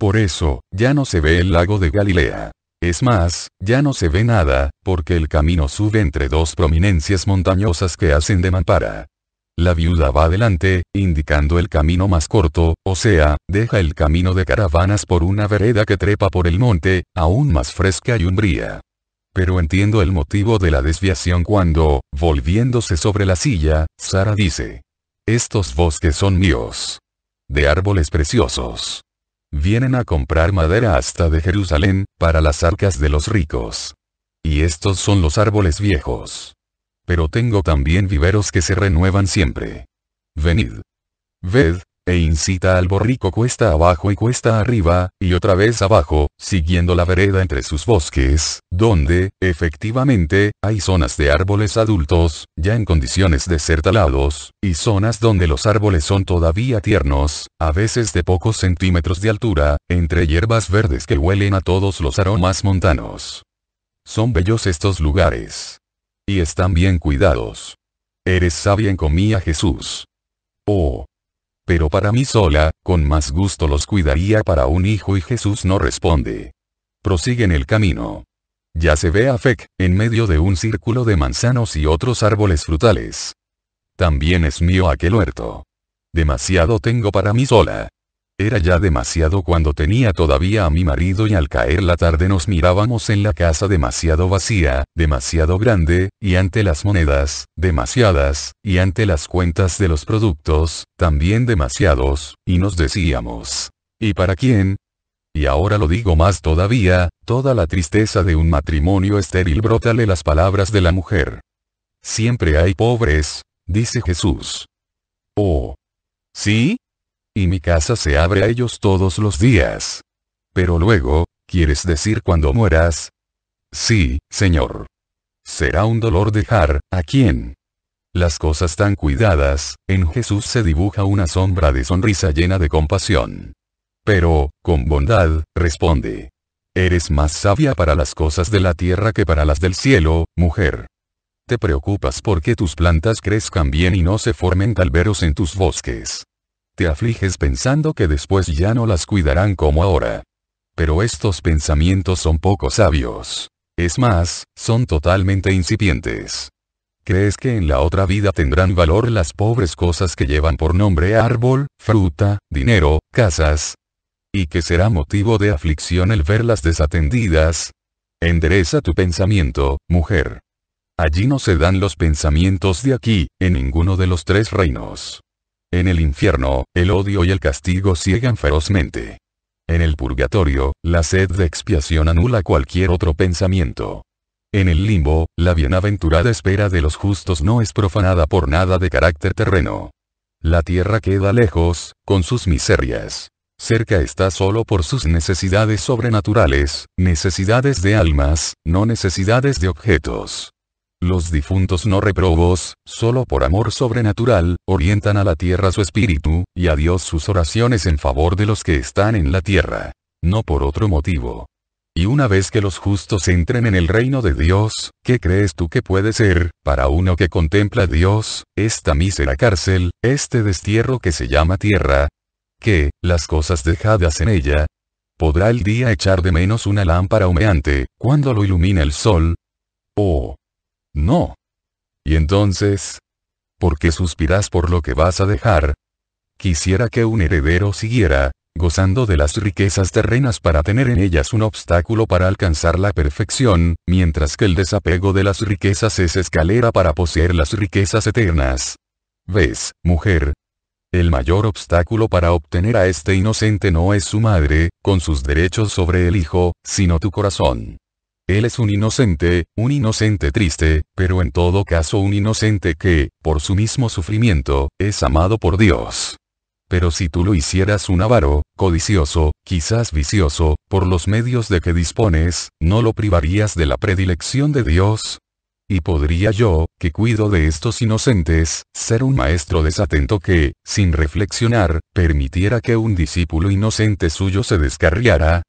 Por eso, ya no se ve el lago de Galilea. Es más, ya no se ve nada, porque el camino sube entre dos prominencias montañosas que hacen de mampara. La viuda va adelante, indicando el camino más corto, o sea, deja el camino de caravanas por una vereda que trepa por el monte, aún más fresca y umbría. Pero entiendo el motivo de la desviación cuando, volviéndose sobre la silla, Sara dice. Estos bosques son míos. De árboles preciosos. Vienen a comprar madera hasta de Jerusalén, para las arcas de los ricos. Y estos son los árboles viejos. Pero tengo también viveros que se renuevan siempre. Venid. Ved, e incita al borrico cuesta abajo y cuesta arriba, y otra vez abajo, siguiendo la vereda entre sus bosques, donde, efectivamente, hay zonas de árboles adultos, ya en condiciones de ser talados, y zonas donde los árboles son todavía tiernos, a veces de pocos centímetros de altura, entre hierbas verdes que huelen a todos los aromas montanos. Son bellos estos lugares. Y están bien cuidados. Eres sabia en comía Jesús. Oh, pero para mí sola, con más gusto los cuidaría para un hijo y Jesús no responde. Prosiguen el camino. Ya se ve a Fek, en medio de un círculo de manzanos y otros árboles frutales. También es mío aquel huerto. Demasiado tengo para mí sola. Era ya demasiado cuando tenía todavía a mi marido y al caer la tarde nos mirábamos en la casa demasiado vacía, demasiado grande, y ante las monedas, demasiadas, y ante las cuentas de los productos, también demasiados, y nos decíamos. ¿Y para quién? Y ahora lo digo más todavía, toda la tristeza de un matrimonio estéril brótale las palabras de la mujer. Siempre hay pobres, dice Jesús. Oh. ¿Sí? Y mi casa se abre a ellos todos los días. Pero luego, ¿quieres decir cuando mueras? Sí, señor. Será un dolor dejar, ¿a quién? Las cosas tan cuidadas, en Jesús se dibuja una sombra de sonrisa llena de compasión. Pero, con bondad, responde. Eres más sabia para las cosas de la tierra que para las del cielo, mujer. Te preocupas porque tus plantas crezcan bien y no se formen calveros en tus bosques te afliges pensando que después ya no las cuidarán como ahora. Pero estos pensamientos son poco sabios. Es más, son totalmente incipientes. ¿Crees que en la otra vida tendrán valor las pobres cosas que llevan por nombre árbol, fruta, dinero, casas? ¿Y que será motivo de aflicción el verlas desatendidas? Endereza tu pensamiento, mujer. Allí no se dan los pensamientos de aquí, en ninguno de los tres reinos. En el infierno, el odio y el castigo ciegan ferozmente. En el purgatorio, la sed de expiación anula cualquier otro pensamiento. En el limbo, la bienaventurada espera de los justos no es profanada por nada de carácter terreno. La tierra queda lejos, con sus miserias. Cerca está solo por sus necesidades sobrenaturales, necesidades de almas, no necesidades de objetos. Los difuntos no reprobos, solo por amor sobrenatural, orientan a la tierra su espíritu, y a Dios sus oraciones en favor de los que están en la tierra. No por otro motivo. Y una vez que los justos entren en el reino de Dios, ¿qué crees tú que puede ser, para uno que contempla a Dios, esta mísera cárcel, este destierro que se llama tierra? Que, las cosas dejadas en ella, ¿podrá el día echar de menos una lámpara humeante, cuando lo ilumina el sol? Oh, no. Y entonces, ¿por qué suspiras por lo que vas a dejar? Quisiera que un heredero siguiera, gozando de las riquezas terrenas para tener en ellas un obstáculo para alcanzar la perfección, mientras que el desapego de las riquezas es escalera para poseer las riquezas eternas. ¿Ves, mujer? El mayor obstáculo para obtener a este inocente no es su madre, con sus derechos sobre el hijo, sino tu corazón. Él es un inocente, un inocente triste, pero en todo caso un inocente que, por su mismo sufrimiento, es amado por Dios. Pero si tú lo hicieras un avaro, codicioso, quizás vicioso, por los medios de que dispones, ¿no lo privarías de la predilección de Dios? Y podría yo, que cuido de estos inocentes, ser un maestro desatento que, sin reflexionar, permitiera que un discípulo inocente suyo se descarriara,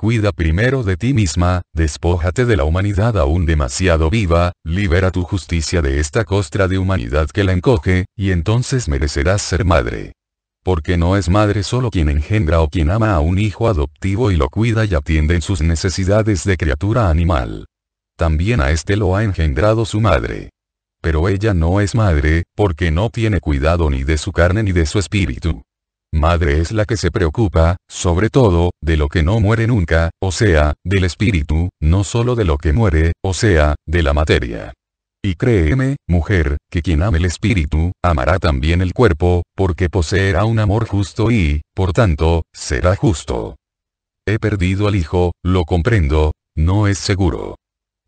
Cuida primero de ti misma, despójate de la humanidad aún demasiado viva, libera tu justicia de esta costra de humanidad que la encoge, y entonces merecerás ser madre. Porque no es madre solo quien engendra o quien ama a un hijo adoptivo y lo cuida y atiende en sus necesidades de criatura animal. También a este lo ha engendrado su madre. Pero ella no es madre, porque no tiene cuidado ni de su carne ni de su espíritu. Madre es la que se preocupa, sobre todo, de lo que no muere nunca, o sea, del espíritu, no solo de lo que muere, o sea, de la materia. Y créeme, mujer, que quien ame el espíritu, amará también el cuerpo, porque poseerá un amor justo y, por tanto, será justo. He perdido al hijo, lo comprendo, no es seguro.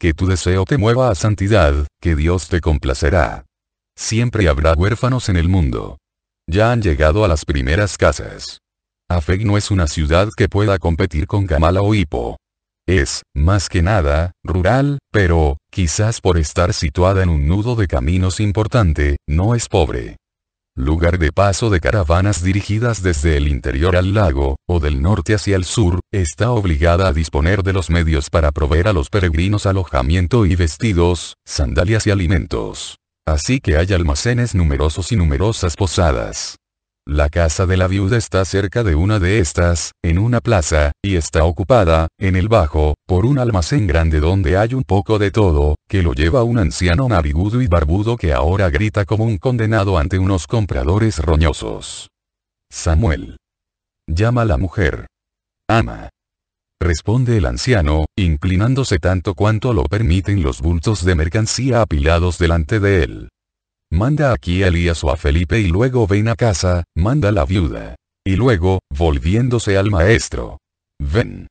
Que tu deseo te mueva a santidad, que Dios te complacerá. Siempre habrá huérfanos en el mundo. Ya han llegado a las primeras casas. Afeg no es una ciudad que pueda competir con Gamala o Hippo. Es, más que nada, rural, pero, quizás por estar situada en un nudo de caminos importante, no es pobre. Lugar de paso de caravanas dirigidas desde el interior al lago, o del norte hacia el sur, está obligada a disponer de los medios para proveer a los peregrinos alojamiento y vestidos, sandalias y alimentos. Así que hay almacenes numerosos y numerosas posadas. La casa de la viuda está cerca de una de estas, en una plaza, y está ocupada, en el bajo, por un almacén grande donde hay un poco de todo, que lo lleva un anciano narigudo y barbudo que ahora grita como un condenado ante unos compradores roñosos. Samuel. Llama a la mujer. Ama responde el anciano, inclinándose tanto cuanto lo permiten los bultos de mercancía apilados delante de él. Manda aquí a Elías o a Felipe y luego ven a casa, manda la viuda. Y luego, volviéndose al maestro. Ven.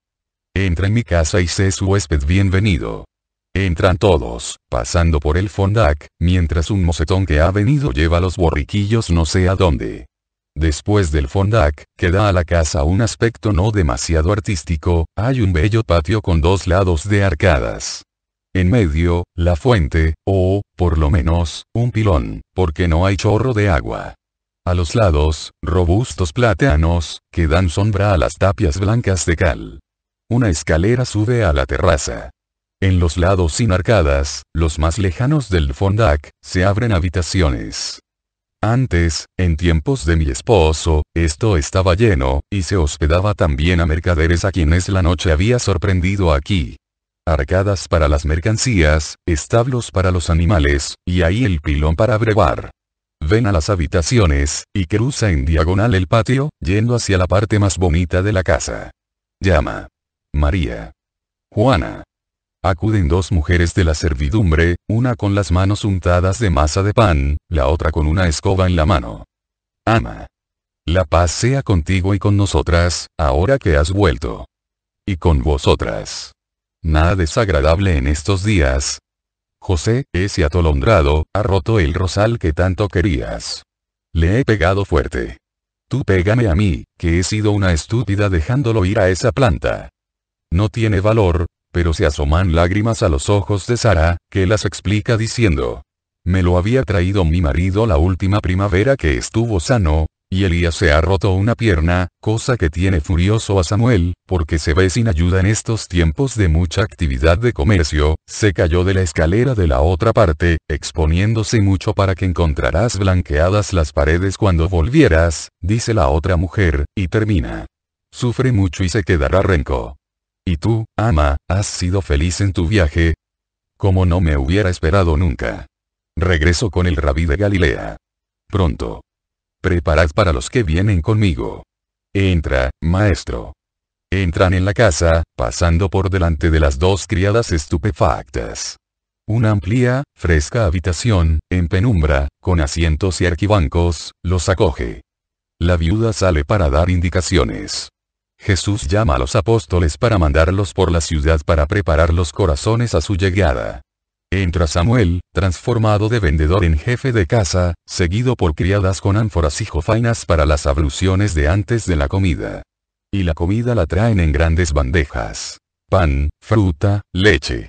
Entra en mi casa y sé su huésped bienvenido. Entran todos, pasando por el fondac, mientras un mocetón que ha venido lleva los borriquillos no sé a dónde. Después del fondac, que da a la casa un aspecto no demasiado artístico, hay un bello patio con dos lados de arcadas. En medio, la fuente, o, por lo menos, un pilón, porque no hay chorro de agua. A los lados, robustos plátanos, que dan sombra a las tapias blancas de cal. Una escalera sube a la terraza. En los lados sin arcadas, los más lejanos del fondac, se abren habitaciones. Antes, en tiempos de mi esposo, esto estaba lleno, y se hospedaba también a mercaderes a quienes la noche había sorprendido aquí. Arcadas para las mercancías, establos para los animales, y ahí el pilón para brevar. Ven a las habitaciones, y cruza en diagonal el patio, yendo hacia la parte más bonita de la casa. Llama. María. Juana. Acuden dos mujeres de la servidumbre, una con las manos untadas de masa de pan, la otra con una escoba en la mano. Ama. La paz sea contigo y con nosotras, ahora que has vuelto. Y con vosotras. Nada desagradable en estos días. José, ese atolondrado, ha roto el rosal que tanto querías. Le he pegado fuerte. Tú pégame a mí, que he sido una estúpida dejándolo ir a esa planta. No tiene valor, pero se asoman lágrimas a los ojos de Sara, que las explica diciendo, me lo había traído mi marido la última primavera que estuvo sano, y Elías se ha roto una pierna, cosa que tiene furioso a Samuel, porque se ve sin ayuda en estos tiempos de mucha actividad de comercio, se cayó de la escalera de la otra parte, exponiéndose mucho para que encontrarás blanqueadas las paredes cuando volvieras, dice la otra mujer, y termina. Sufre mucho y se quedará renco. ¿Y tú, ama, has sido feliz en tu viaje? Como no me hubiera esperado nunca. Regreso con el rabí de Galilea. Pronto. Preparad para los que vienen conmigo. Entra, maestro. Entran en la casa, pasando por delante de las dos criadas estupefactas. Una amplia, fresca habitación, en penumbra, con asientos y arquibancos, los acoge. La viuda sale para dar indicaciones. Jesús llama a los apóstoles para mandarlos por la ciudad para preparar los corazones a su llegada. Entra Samuel, transformado de vendedor en jefe de casa, seguido por criadas con ánforas y jofainas para las abluciones de antes de la comida. Y la comida la traen en grandes bandejas. Pan, fruta, leche.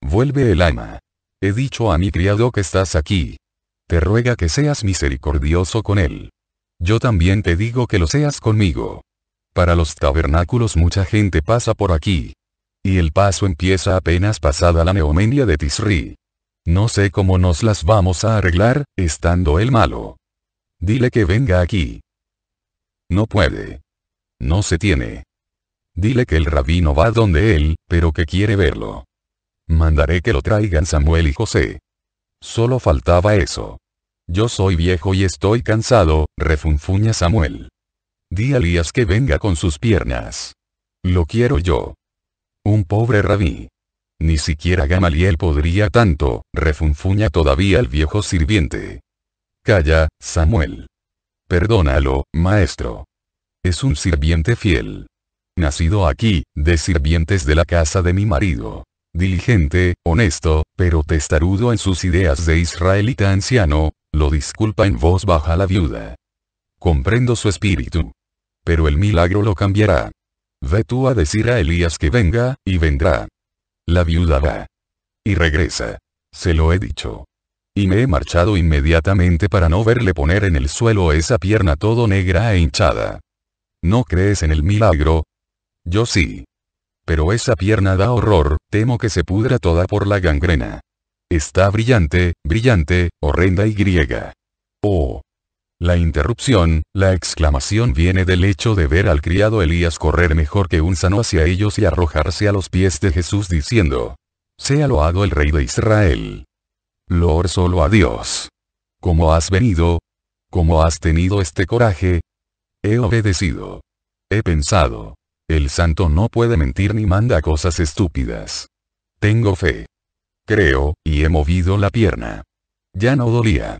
Vuelve el ama. He dicho a mi criado que estás aquí. Te ruega que seas misericordioso con él. Yo también te digo que lo seas conmigo. Para los tabernáculos mucha gente pasa por aquí. Y el paso empieza apenas pasada la neomenia de Tisri. No sé cómo nos las vamos a arreglar, estando el malo. Dile que venga aquí. No puede. No se tiene. Dile que el rabino va donde él, pero que quiere verlo. Mandaré que lo traigan Samuel y José. Solo faltaba eso. Yo soy viejo y estoy cansado, refunfuña Samuel. Di a Lías que venga con sus piernas. Lo quiero yo. Un pobre rabí. Ni siquiera Gamaliel podría tanto, refunfuña todavía el viejo sirviente. Calla, Samuel. Perdónalo, maestro. Es un sirviente fiel. Nacido aquí, de sirvientes de la casa de mi marido. Diligente, honesto, pero testarudo en sus ideas de israelita anciano, lo disculpa en voz baja la viuda. Comprendo su espíritu. Pero el milagro lo cambiará. Ve tú a decir a Elías que venga, y vendrá. La viuda va. Y regresa. Se lo he dicho. Y me he marchado inmediatamente para no verle poner en el suelo esa pierna todo negra e hinchada. ¿No crees en el milagro? Yo sí. Pero esa pierna da horror, temo que se pudra toda por la gangrena. Está brillante, brillante, horrenda y griega. Oh, la interrupción, la exclamación viene del hecho de ver al criado Elías correr mejor que un sano hacia ellos y arrojarse a los pies de Jesús diciendo, Sea hago el rey de Israel. Loor solo a Dios. ¿Cómo has venido? ¿Cómo has tenido este coraje? He obedecido. He pensado. El santo no puede mentir ni manda cosas estúpidas. Tengo fe. Creo, y he movido la pierna. Ya no dolía.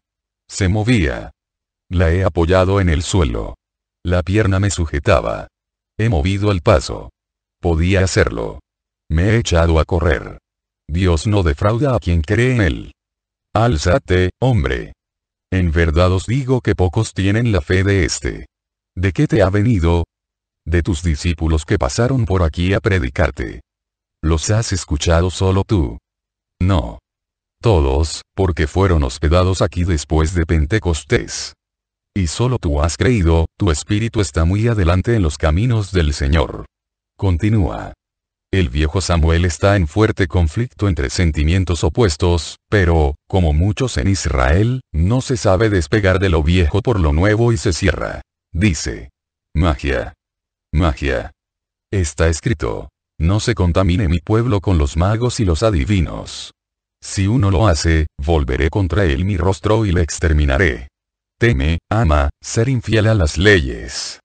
Se movía. La he apoyado en el suelo. La pierna me sujetaba. He movido el paso. Podía hacerlo. Me he echado a correr. Dios no defrauda a quien cree en él. Álzate, hombre. En verdad os digo que pocos tienen la fe de este. ¿De qué te ha venido? De tus discípulos que pasaron por aquí a predicarte. ¿Los has escuchado solo tú? No. Todos, porque fueron hospedados aquí después de Pentecostés y solo tú has creído, tu espíritu está muy adelante en los caminos del Señor. Continúa. El viejo Samuel está en fuerte conflicto entre sentimientos opuestos, pero, como muchos en Israel, no se sabe despegar de lo viejo por lo nuevo y se cierra. Dice. Magia. Magia. Está escrito. No se contamine mi pueblo con los magos y los adivinos. Si uno lo hace, volveré contra él mi rostro y le exterminaré teme, ama, ser infiel a las leyes.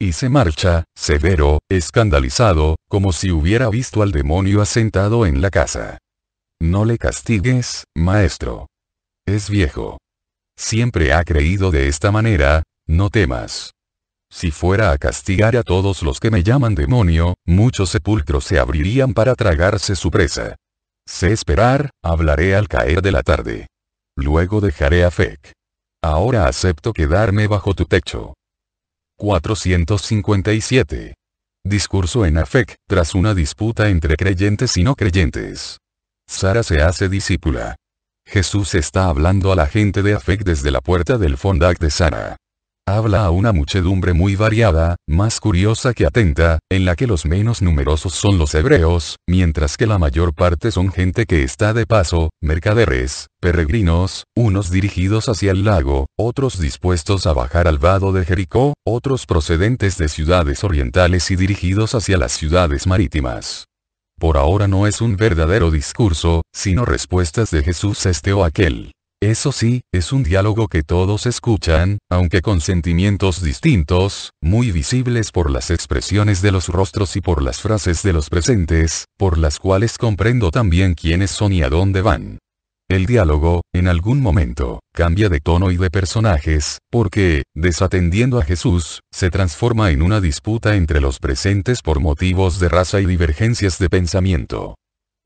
Y se marcha, severo, escandalizado, como si hubiera visto al demonio asentado en la casa. No le castigues, maestro. Es viejo. Siempre ha creído de esta manera, no temas. Si fuera a castigar a todos los que me llaman demonio, muchos sepulcros se abrirían para tragarse su presa. Sé esperar, hablaré al caer de la tarde. Luego dejaré a Fek. Ahora acepto quedarme bajo tu techo. 457. Discurso en Afec, tras una disputa entre creyentes y no creyentes. Sara se hace discípula. Jesús está hablando a la gente de Afec desde la puerta del Fondac de Sara habla a una muchedumbre muy variada, más curiosa que atenta, en la que los menos numerosos son los hebreos, mientras que la mayor parte son gente que está de paso, mercaderes, peregrinos, unos dirigidos hacia el lago, otros dispuestos a bajar al vado de Jericó, otros procedentes de ciudades orientales y dirigidos hacia las ciudades marítimas. Por ahora no es un verdadero discurso, sino respuestas de Jesús este o aquel. Eso sí, es un diálogo que todos escuchan, aunque con sentimientos distintos, muy visibles por las expresiones de los rostros y por las frases de los presentes, por las cuales comprendo también quiénes son y a dónde van. El diálogo, en algún momento, cambia de tono y de personajes, porque, desatendiendo a Jesús, se transforma en una disputa entre los presentes por motivos de raza y divergencias de pensamiento.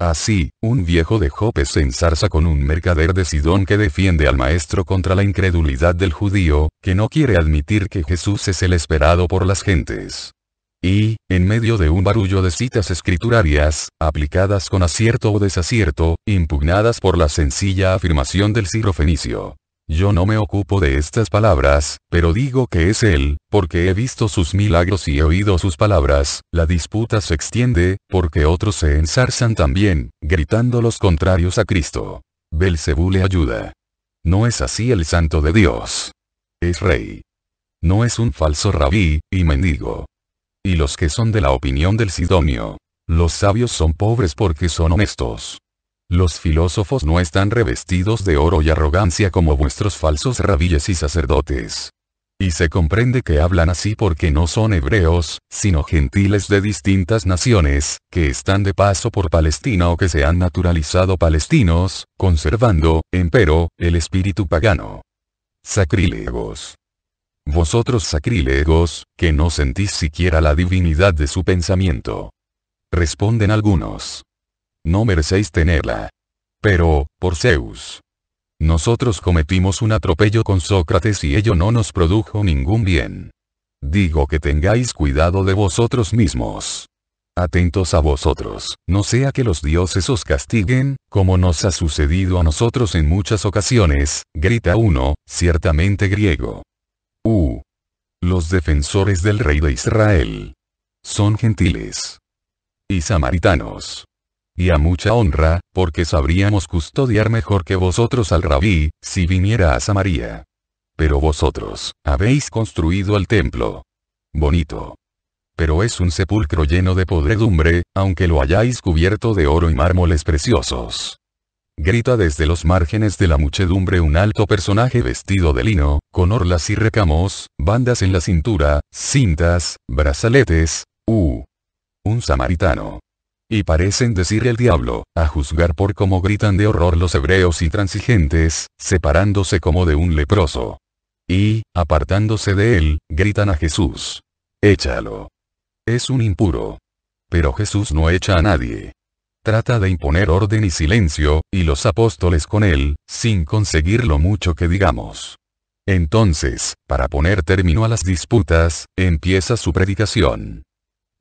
Así, un viejo de Jope se ensarza con un mercader de Sidón que defiende al maestro contra la incredulidad del judío, que no quiere admitir que Jesús es el esperado por las gentes. Y, en medio de un barullo de citas escriturarias, aplicadas con acierto o desacierto, impugnadas por la sencilla afirmación del fenicio. Yo no me ocupo de estas palabras, pero digo que es Él, porque he visto sus milagros y he oído sus palabras, la disputa se extiende, porque otros se ensarzan también, gritando los contrarios a Cristo. Belcebú le ayuda. No es así el santo de Dios. Es rey. No es un falso rabí, y mendigo. Y los que son de la opinión del Sidonio. Los sabios son pobres porque son honestos. Los filósofos no están revestidos de oro y arrogancia como vuestros falsos rabíes y sacerdotes. Y se comprende que hablan así porque no son hebreos, sino gentiles de distintas naciones, que están de paso por Palestina o que se han naturalizado palestinos, conservando, empero, el espíritu pagano. Sacrílegos. Vosotros sacrílegos, que no sentís siquiera la divinidad de su pensamiento. Responden algunos. No merecéis tenerla. Pero, por Zeus. Nosotros cometimos un atropello con Sócrates y ello no nos produjo ningún bien. Digo que tengáis cuidado de vosotros mismos. Atentos a vosotros, no sea que los dioses os castiguen, como nos ha sucedido a nosotros en muchas ocasiones, grita uno, ciertamente griego. U. los defensores del rey de Israel. Son gentiles. Y samaritanos y a mucha honra, porque sabríamos custodiar mejor que vosotros al rabí, si viniera a Samaria. Pero vosotros, habéis construido el templo. Bonito. Pero es un sepulcro lleno de podredumbre, aunque lo hayáis cubierto de oro y mármoles preciosos. Grita desde los márgenes de la muchedumbre un alto personaje vestido de lino, con orlas y recamos, bandas en la cintura, cintas, brazaletes, uh. Un samaritano. Y parecen decir el diablo, a juzgar por cómo gritan de horror los hebreos intransigentes, separándose como de un leproso. Y, apartándose de él, gritan a Jesús. Échalo. Es un impuro. Pero Jesús no echa a nadie. Trata de imponer orden y silencio, y los apóstoles con él, sin conseguir lo mucho que digamos. Entonces, para poner término a las disputas, empieza su predicación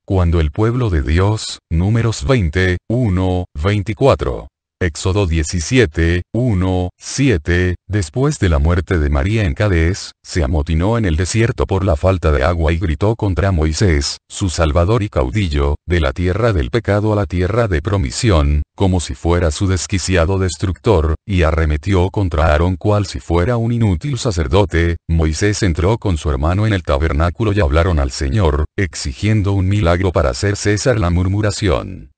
cuando el pueblo de Dios, números 20, 1, 24. Éxodo 17, 1, 7, después de la muerte de María en Cádiz, se amotinó en el desierto por la falta de agua y gritó contra Moisés, su salvador y caudillo, de la tierra del pecado a la tierra de promisión, como si fuera su desquiciado destructor, y arremetió contra Aarón cual si fuera un inútil sacerdote, Moisés entró con su hermano en el tabernáculo y hablaron al Señor, exigiendo un milagro para hacer cesar la murmuración.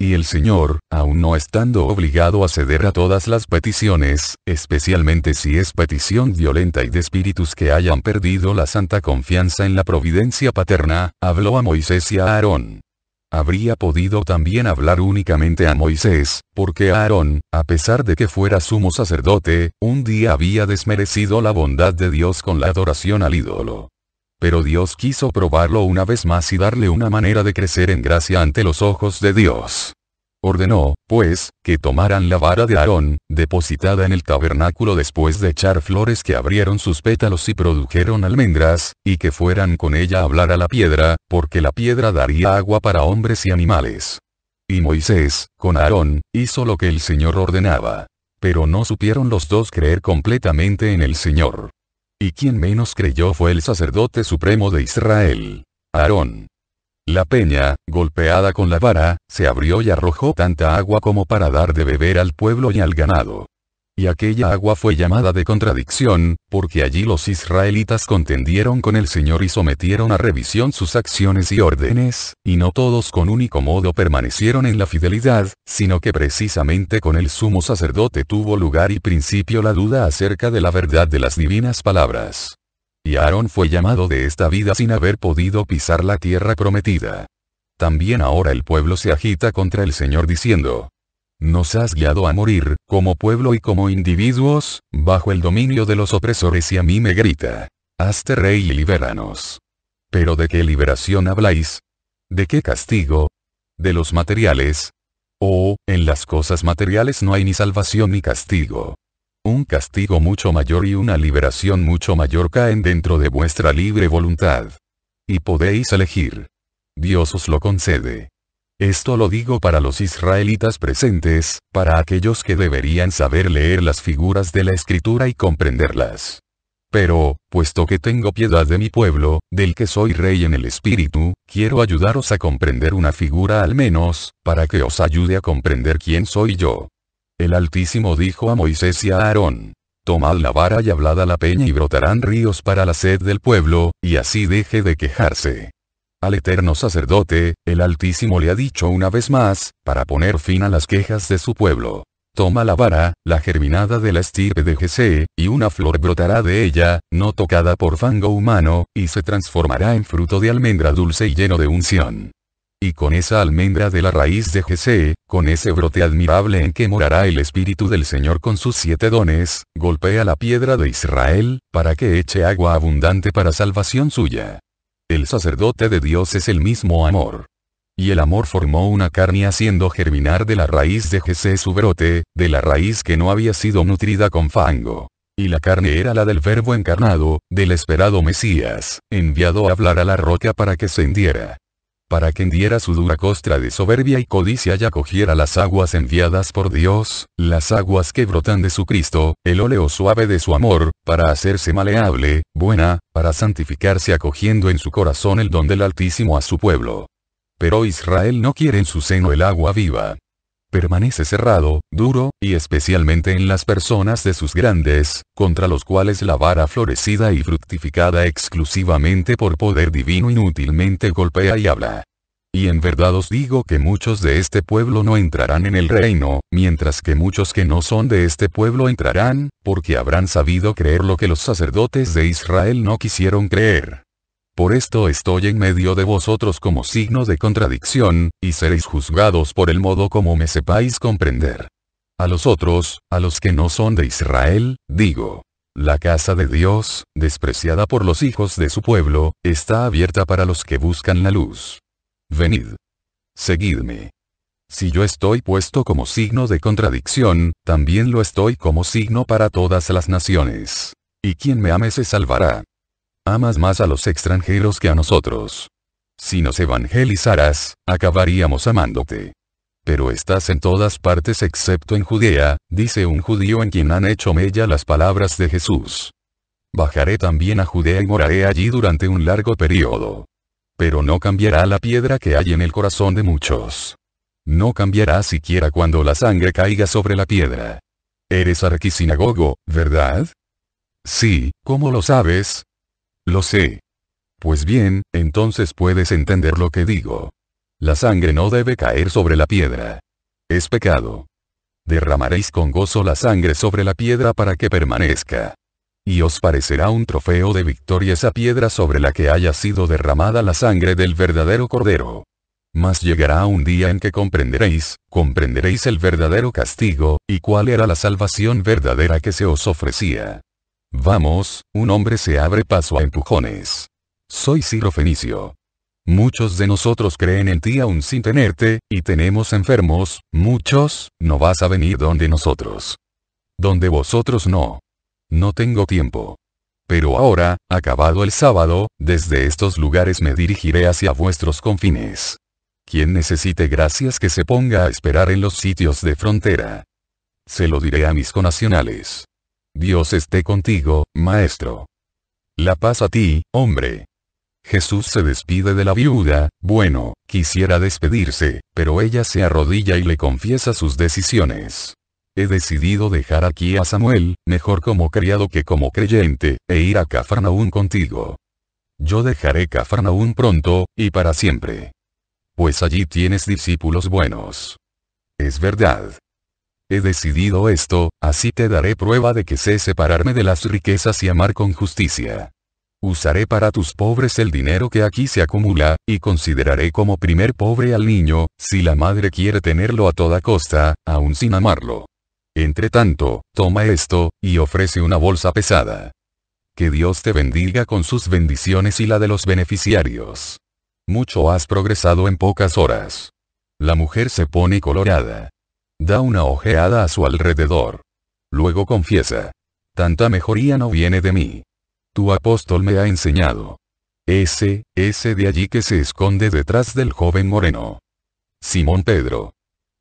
Y el Señor, aun no estando obligado a ceder a todas las peticiones, especialmente si es petición violenta y de espíritus que hayan perdido la santa confianza en la providencia paterna, habló a Moisés y a Aarón. Habría podido también hablar únicamente a Moisés, porque Aarón, a pesar de que fuera sumo sacerdote, un día había desmerecido la bondad de Dios con la adoración al ídolo pero Dios quiso probarlo una vez más y darle una manera de crecer en gracia ante los ojos de Dios. Ordenó, pues, que tomaran la vara de Aarón, depositada en el tabernáculo después de echar flores que abrieron sus pétalos y produjeron almendras, y que fueran con ella a hablar a la piedra, porque la piedra daría agua para hombres y animales. Y Moisés, con Aarón, hizo lo que el Señor ordenaba. Pero no supieron los dos creer completamente en el Señor. Y quien menos creyó fue el sacerdote supremo de Israel, Aarón. La peña, golpeada con la vara, se abrió y arrojó tanta agua como para dar de beber al pueblo y al ganado. Y aquella agua fue llamada de contradicción, porque allí los israelitas contendieron con el Señor y sometieron a revisión sus acciones y órdenes, y no todos con único modo permanecieron en la fidelidad, sino que precisamente con el sumo sacerdote tuvo lugar y principio la duda acerca de la verdad de las divinas palabras. Y Aarón fue llamado de esta vida sin haber podido pisar la tierra prometida. También ahora el pueblo se agita contra el Señor diciendo, nos has guiado a morir, como pueblo y como individuos, bajo el dominio de los opresores y a mí me grita. Hazte rey y libéranos. Pero ¿de qué liberación habláis? ¿De qué castigo? ¿De los materiales? Oh, en las cosas materiales no hay ni salvación ni castigo. Un castigo mucho mayor y una liberación mucho mayor caen dentro de vuestra libre voluntad. Y podéis elegir. Dios os lo concede. Esto lo digo para los israelitas presentes, para aquellos que deberían saber leer las figuras de la escritura y comprenderlas. Pero, puesto que tengo piedad de mi pueblo, del que soy rey en el espíritu, quiero ayudaros a comprender una figura al menos, para que os ayude a comprender quién soy yo. El Altísimo dijo a Moisés y a Aarón, Tomad la vara y hablad a la peña y brotarán ríos para la sed del pueblo, y así deje de quejarse. Al eterno sacerdote, el Altísimo le ha dicho una vez más, para poner fin a las quejas de su pueblo. Toma la vara, la germinada de la estirpe de Jesé, y una flor brotará de ella, no tocada por fango humano, y se transformará en fruto de almendra dulce y lleno de unción. Y con esa almendra de la raíz de Jesé, con ese brote admirable en que morará el Espíritu del Señor con sus siete dones, golpea la piedra de Israel, para que eche agua abundante para salvación suya el sacerdote de Dios es el mismo amor. Y el amor formó una carne haciendo germinar de la raíz de Jesús su brote, de la raíz que no había sido nutrida con fango. Y la carne era la del verbo encarnado, del esperado Mesías, enviado a hablar a la roca para que se hendiera para que hendiera su dura costra de soberbia y codicia y acogiera las aguas enviadas por Dios, las aguas que brotan de su Cristo, el óleo suave de su amor, para hacerse maleable, buena, para santificarse acogiendo en su corazón el don del Altísimo a su pueblo. Pero Israel no quiere en su seno el agua viva permanece cerrado, duro, y especialmente en las personas de sus grandes, contra los cuales la vara florecida y fructificada exclusivamente por poder divino inútilmente golpea y habla. Y en verdad os digo que muchos de este pueblo no entrarán en el reino, mientras que muchos que no son de este pueblo entrarán, porque habrán sabido creer lo que los sacerdotes de Israel no quisieron creer. Por esto estoy en medio de vosotros como signo de contradicción, y seréis juzgados por el modo como me sepáis comprender. A los otros, a los que no son de Israel, digo. La casa de Dios, despreciada por los hijos de su pueblo, está abierta para los que buscan la luz. Venid. Seguidme. Si yo estoy puesto como signo de contradicción, también lo estoy como signo para todas las naciones. Y quien me ame se salvará. Amas más a los extranjeros que a nosotros. Si nos evangelizaras, acabaríamos amándote. Pero estás en todas partes excepto en Judea, dice un judío en quien han hecho mella las palabras de Jesús. Bajaré también a Judea y moraré allí durante un largo periodo. Pero no cambiará la piedra que hay en el corazón de muchos. No cambiará siquiera cuando la sangre caiga sobre la piedra. Eres arquisinagogo, ¿verdad? Sí, ¿cómo lo sabes? Lo sé. Pues bien, entonces puedes entender lo que digo. La sangre no debe caer sobre la piedra. Es pecado. Derramaréis con gozo la sangre sobre la piedra para que permanezca. Y os parecerá un trofeo de victoria esa piedra sobre la que haya sido derramada la sangre del verdadero cordero. Mas llegará un día en que comprenderéis, comprenderéis el verdadero castigo, y cuál era la salvación verdadera que se os ofrecía. Vamos, un hombre se abre paso a empujones. Soy Ciro Fenicio. Muchos de nosotros creen en ti aún sin tenerte, y tenemos enfermos, muchos, no vas a venir donde nosotros. Donde vosotros no. No tengo tiempo. Pero ahora, acabado el sábado, desde estos lugares me dirigiré hacia vuestros confines. Quien necesite gracias que se ponga a esperar en los sitios de frontera. Se lo diré a mis conacionales. Dios esté contigo, Maestro. La paz a ti, hombre. Jesús se despide de la viuda, bueno, quisiera despedirse, pero ella se arrodilla y le confiesa sus decisiones. He decidido dejar aquí a Samuel, mejor como criado que como creyente, e ir a Cafarnaún contigo. Yo dejaré Cafarnaún pronto, y para siempre. Pues allí tienes discípulos buenos. Es verdad. He decidido esto, así te daré prueba de que sé separarme de las riquezas y amar con justicia. Usaré para tus pobres el dinero que aquí se acumula, y consideraré como primer pobre al niño, si la madre quiere tenerlo a toda costa, aún sin amarlo. Entre tanto, toma esto, y ofrece una bolsa pesada. Que Dios te bendiga con sus bendiciones y la de los beneficiarios. Mucho has progresado en pocas horas. La mujer se pone colorada. Da una ojeada a su alrededor. Luego confiesa. Tanta mejoría no viene de mí. Tu apóstol me ha enseñado. Ese, ese de allí que se esconde detrás del joven moreno. Simón Pedro.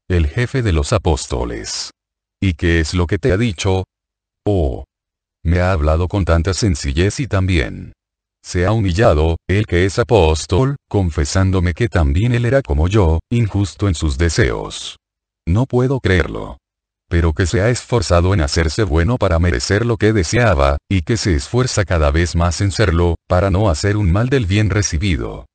El jefe de los apóstoles. ¿Y qué es lo que te ha dicho? Oh. Me ha hablado con tanta sencillez y también. Se ha humillado, el que es apóstol, confesándome que también él era como yo, injusto en sus deseos. No puedo creerlo. Pero que se ha esforzado en hacerse bueno para merecer lo que deseaba, y que se esfuerza cada vez más en serlo, para no hacer un mal del bien recibido.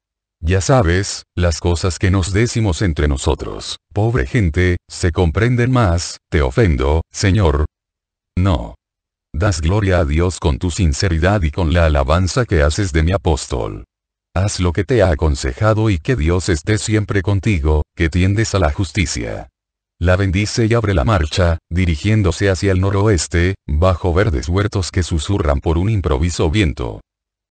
Ya sabes, las cosas que nos decimos entre nosotros, pobre gente, se comprenden más, te ofendo, Señor. No. Das gloria a Dios con tu sinceridad y con la alabanza que haces de mi apóstol. Haz lo que te ha aconsejado y que Dios esté siempre contigo, que tiendes a la justicia. La bendice y abre la marcha, dirigiéndose hacia el noroeste, bajo verdes huertos que susurran por un improviso viento.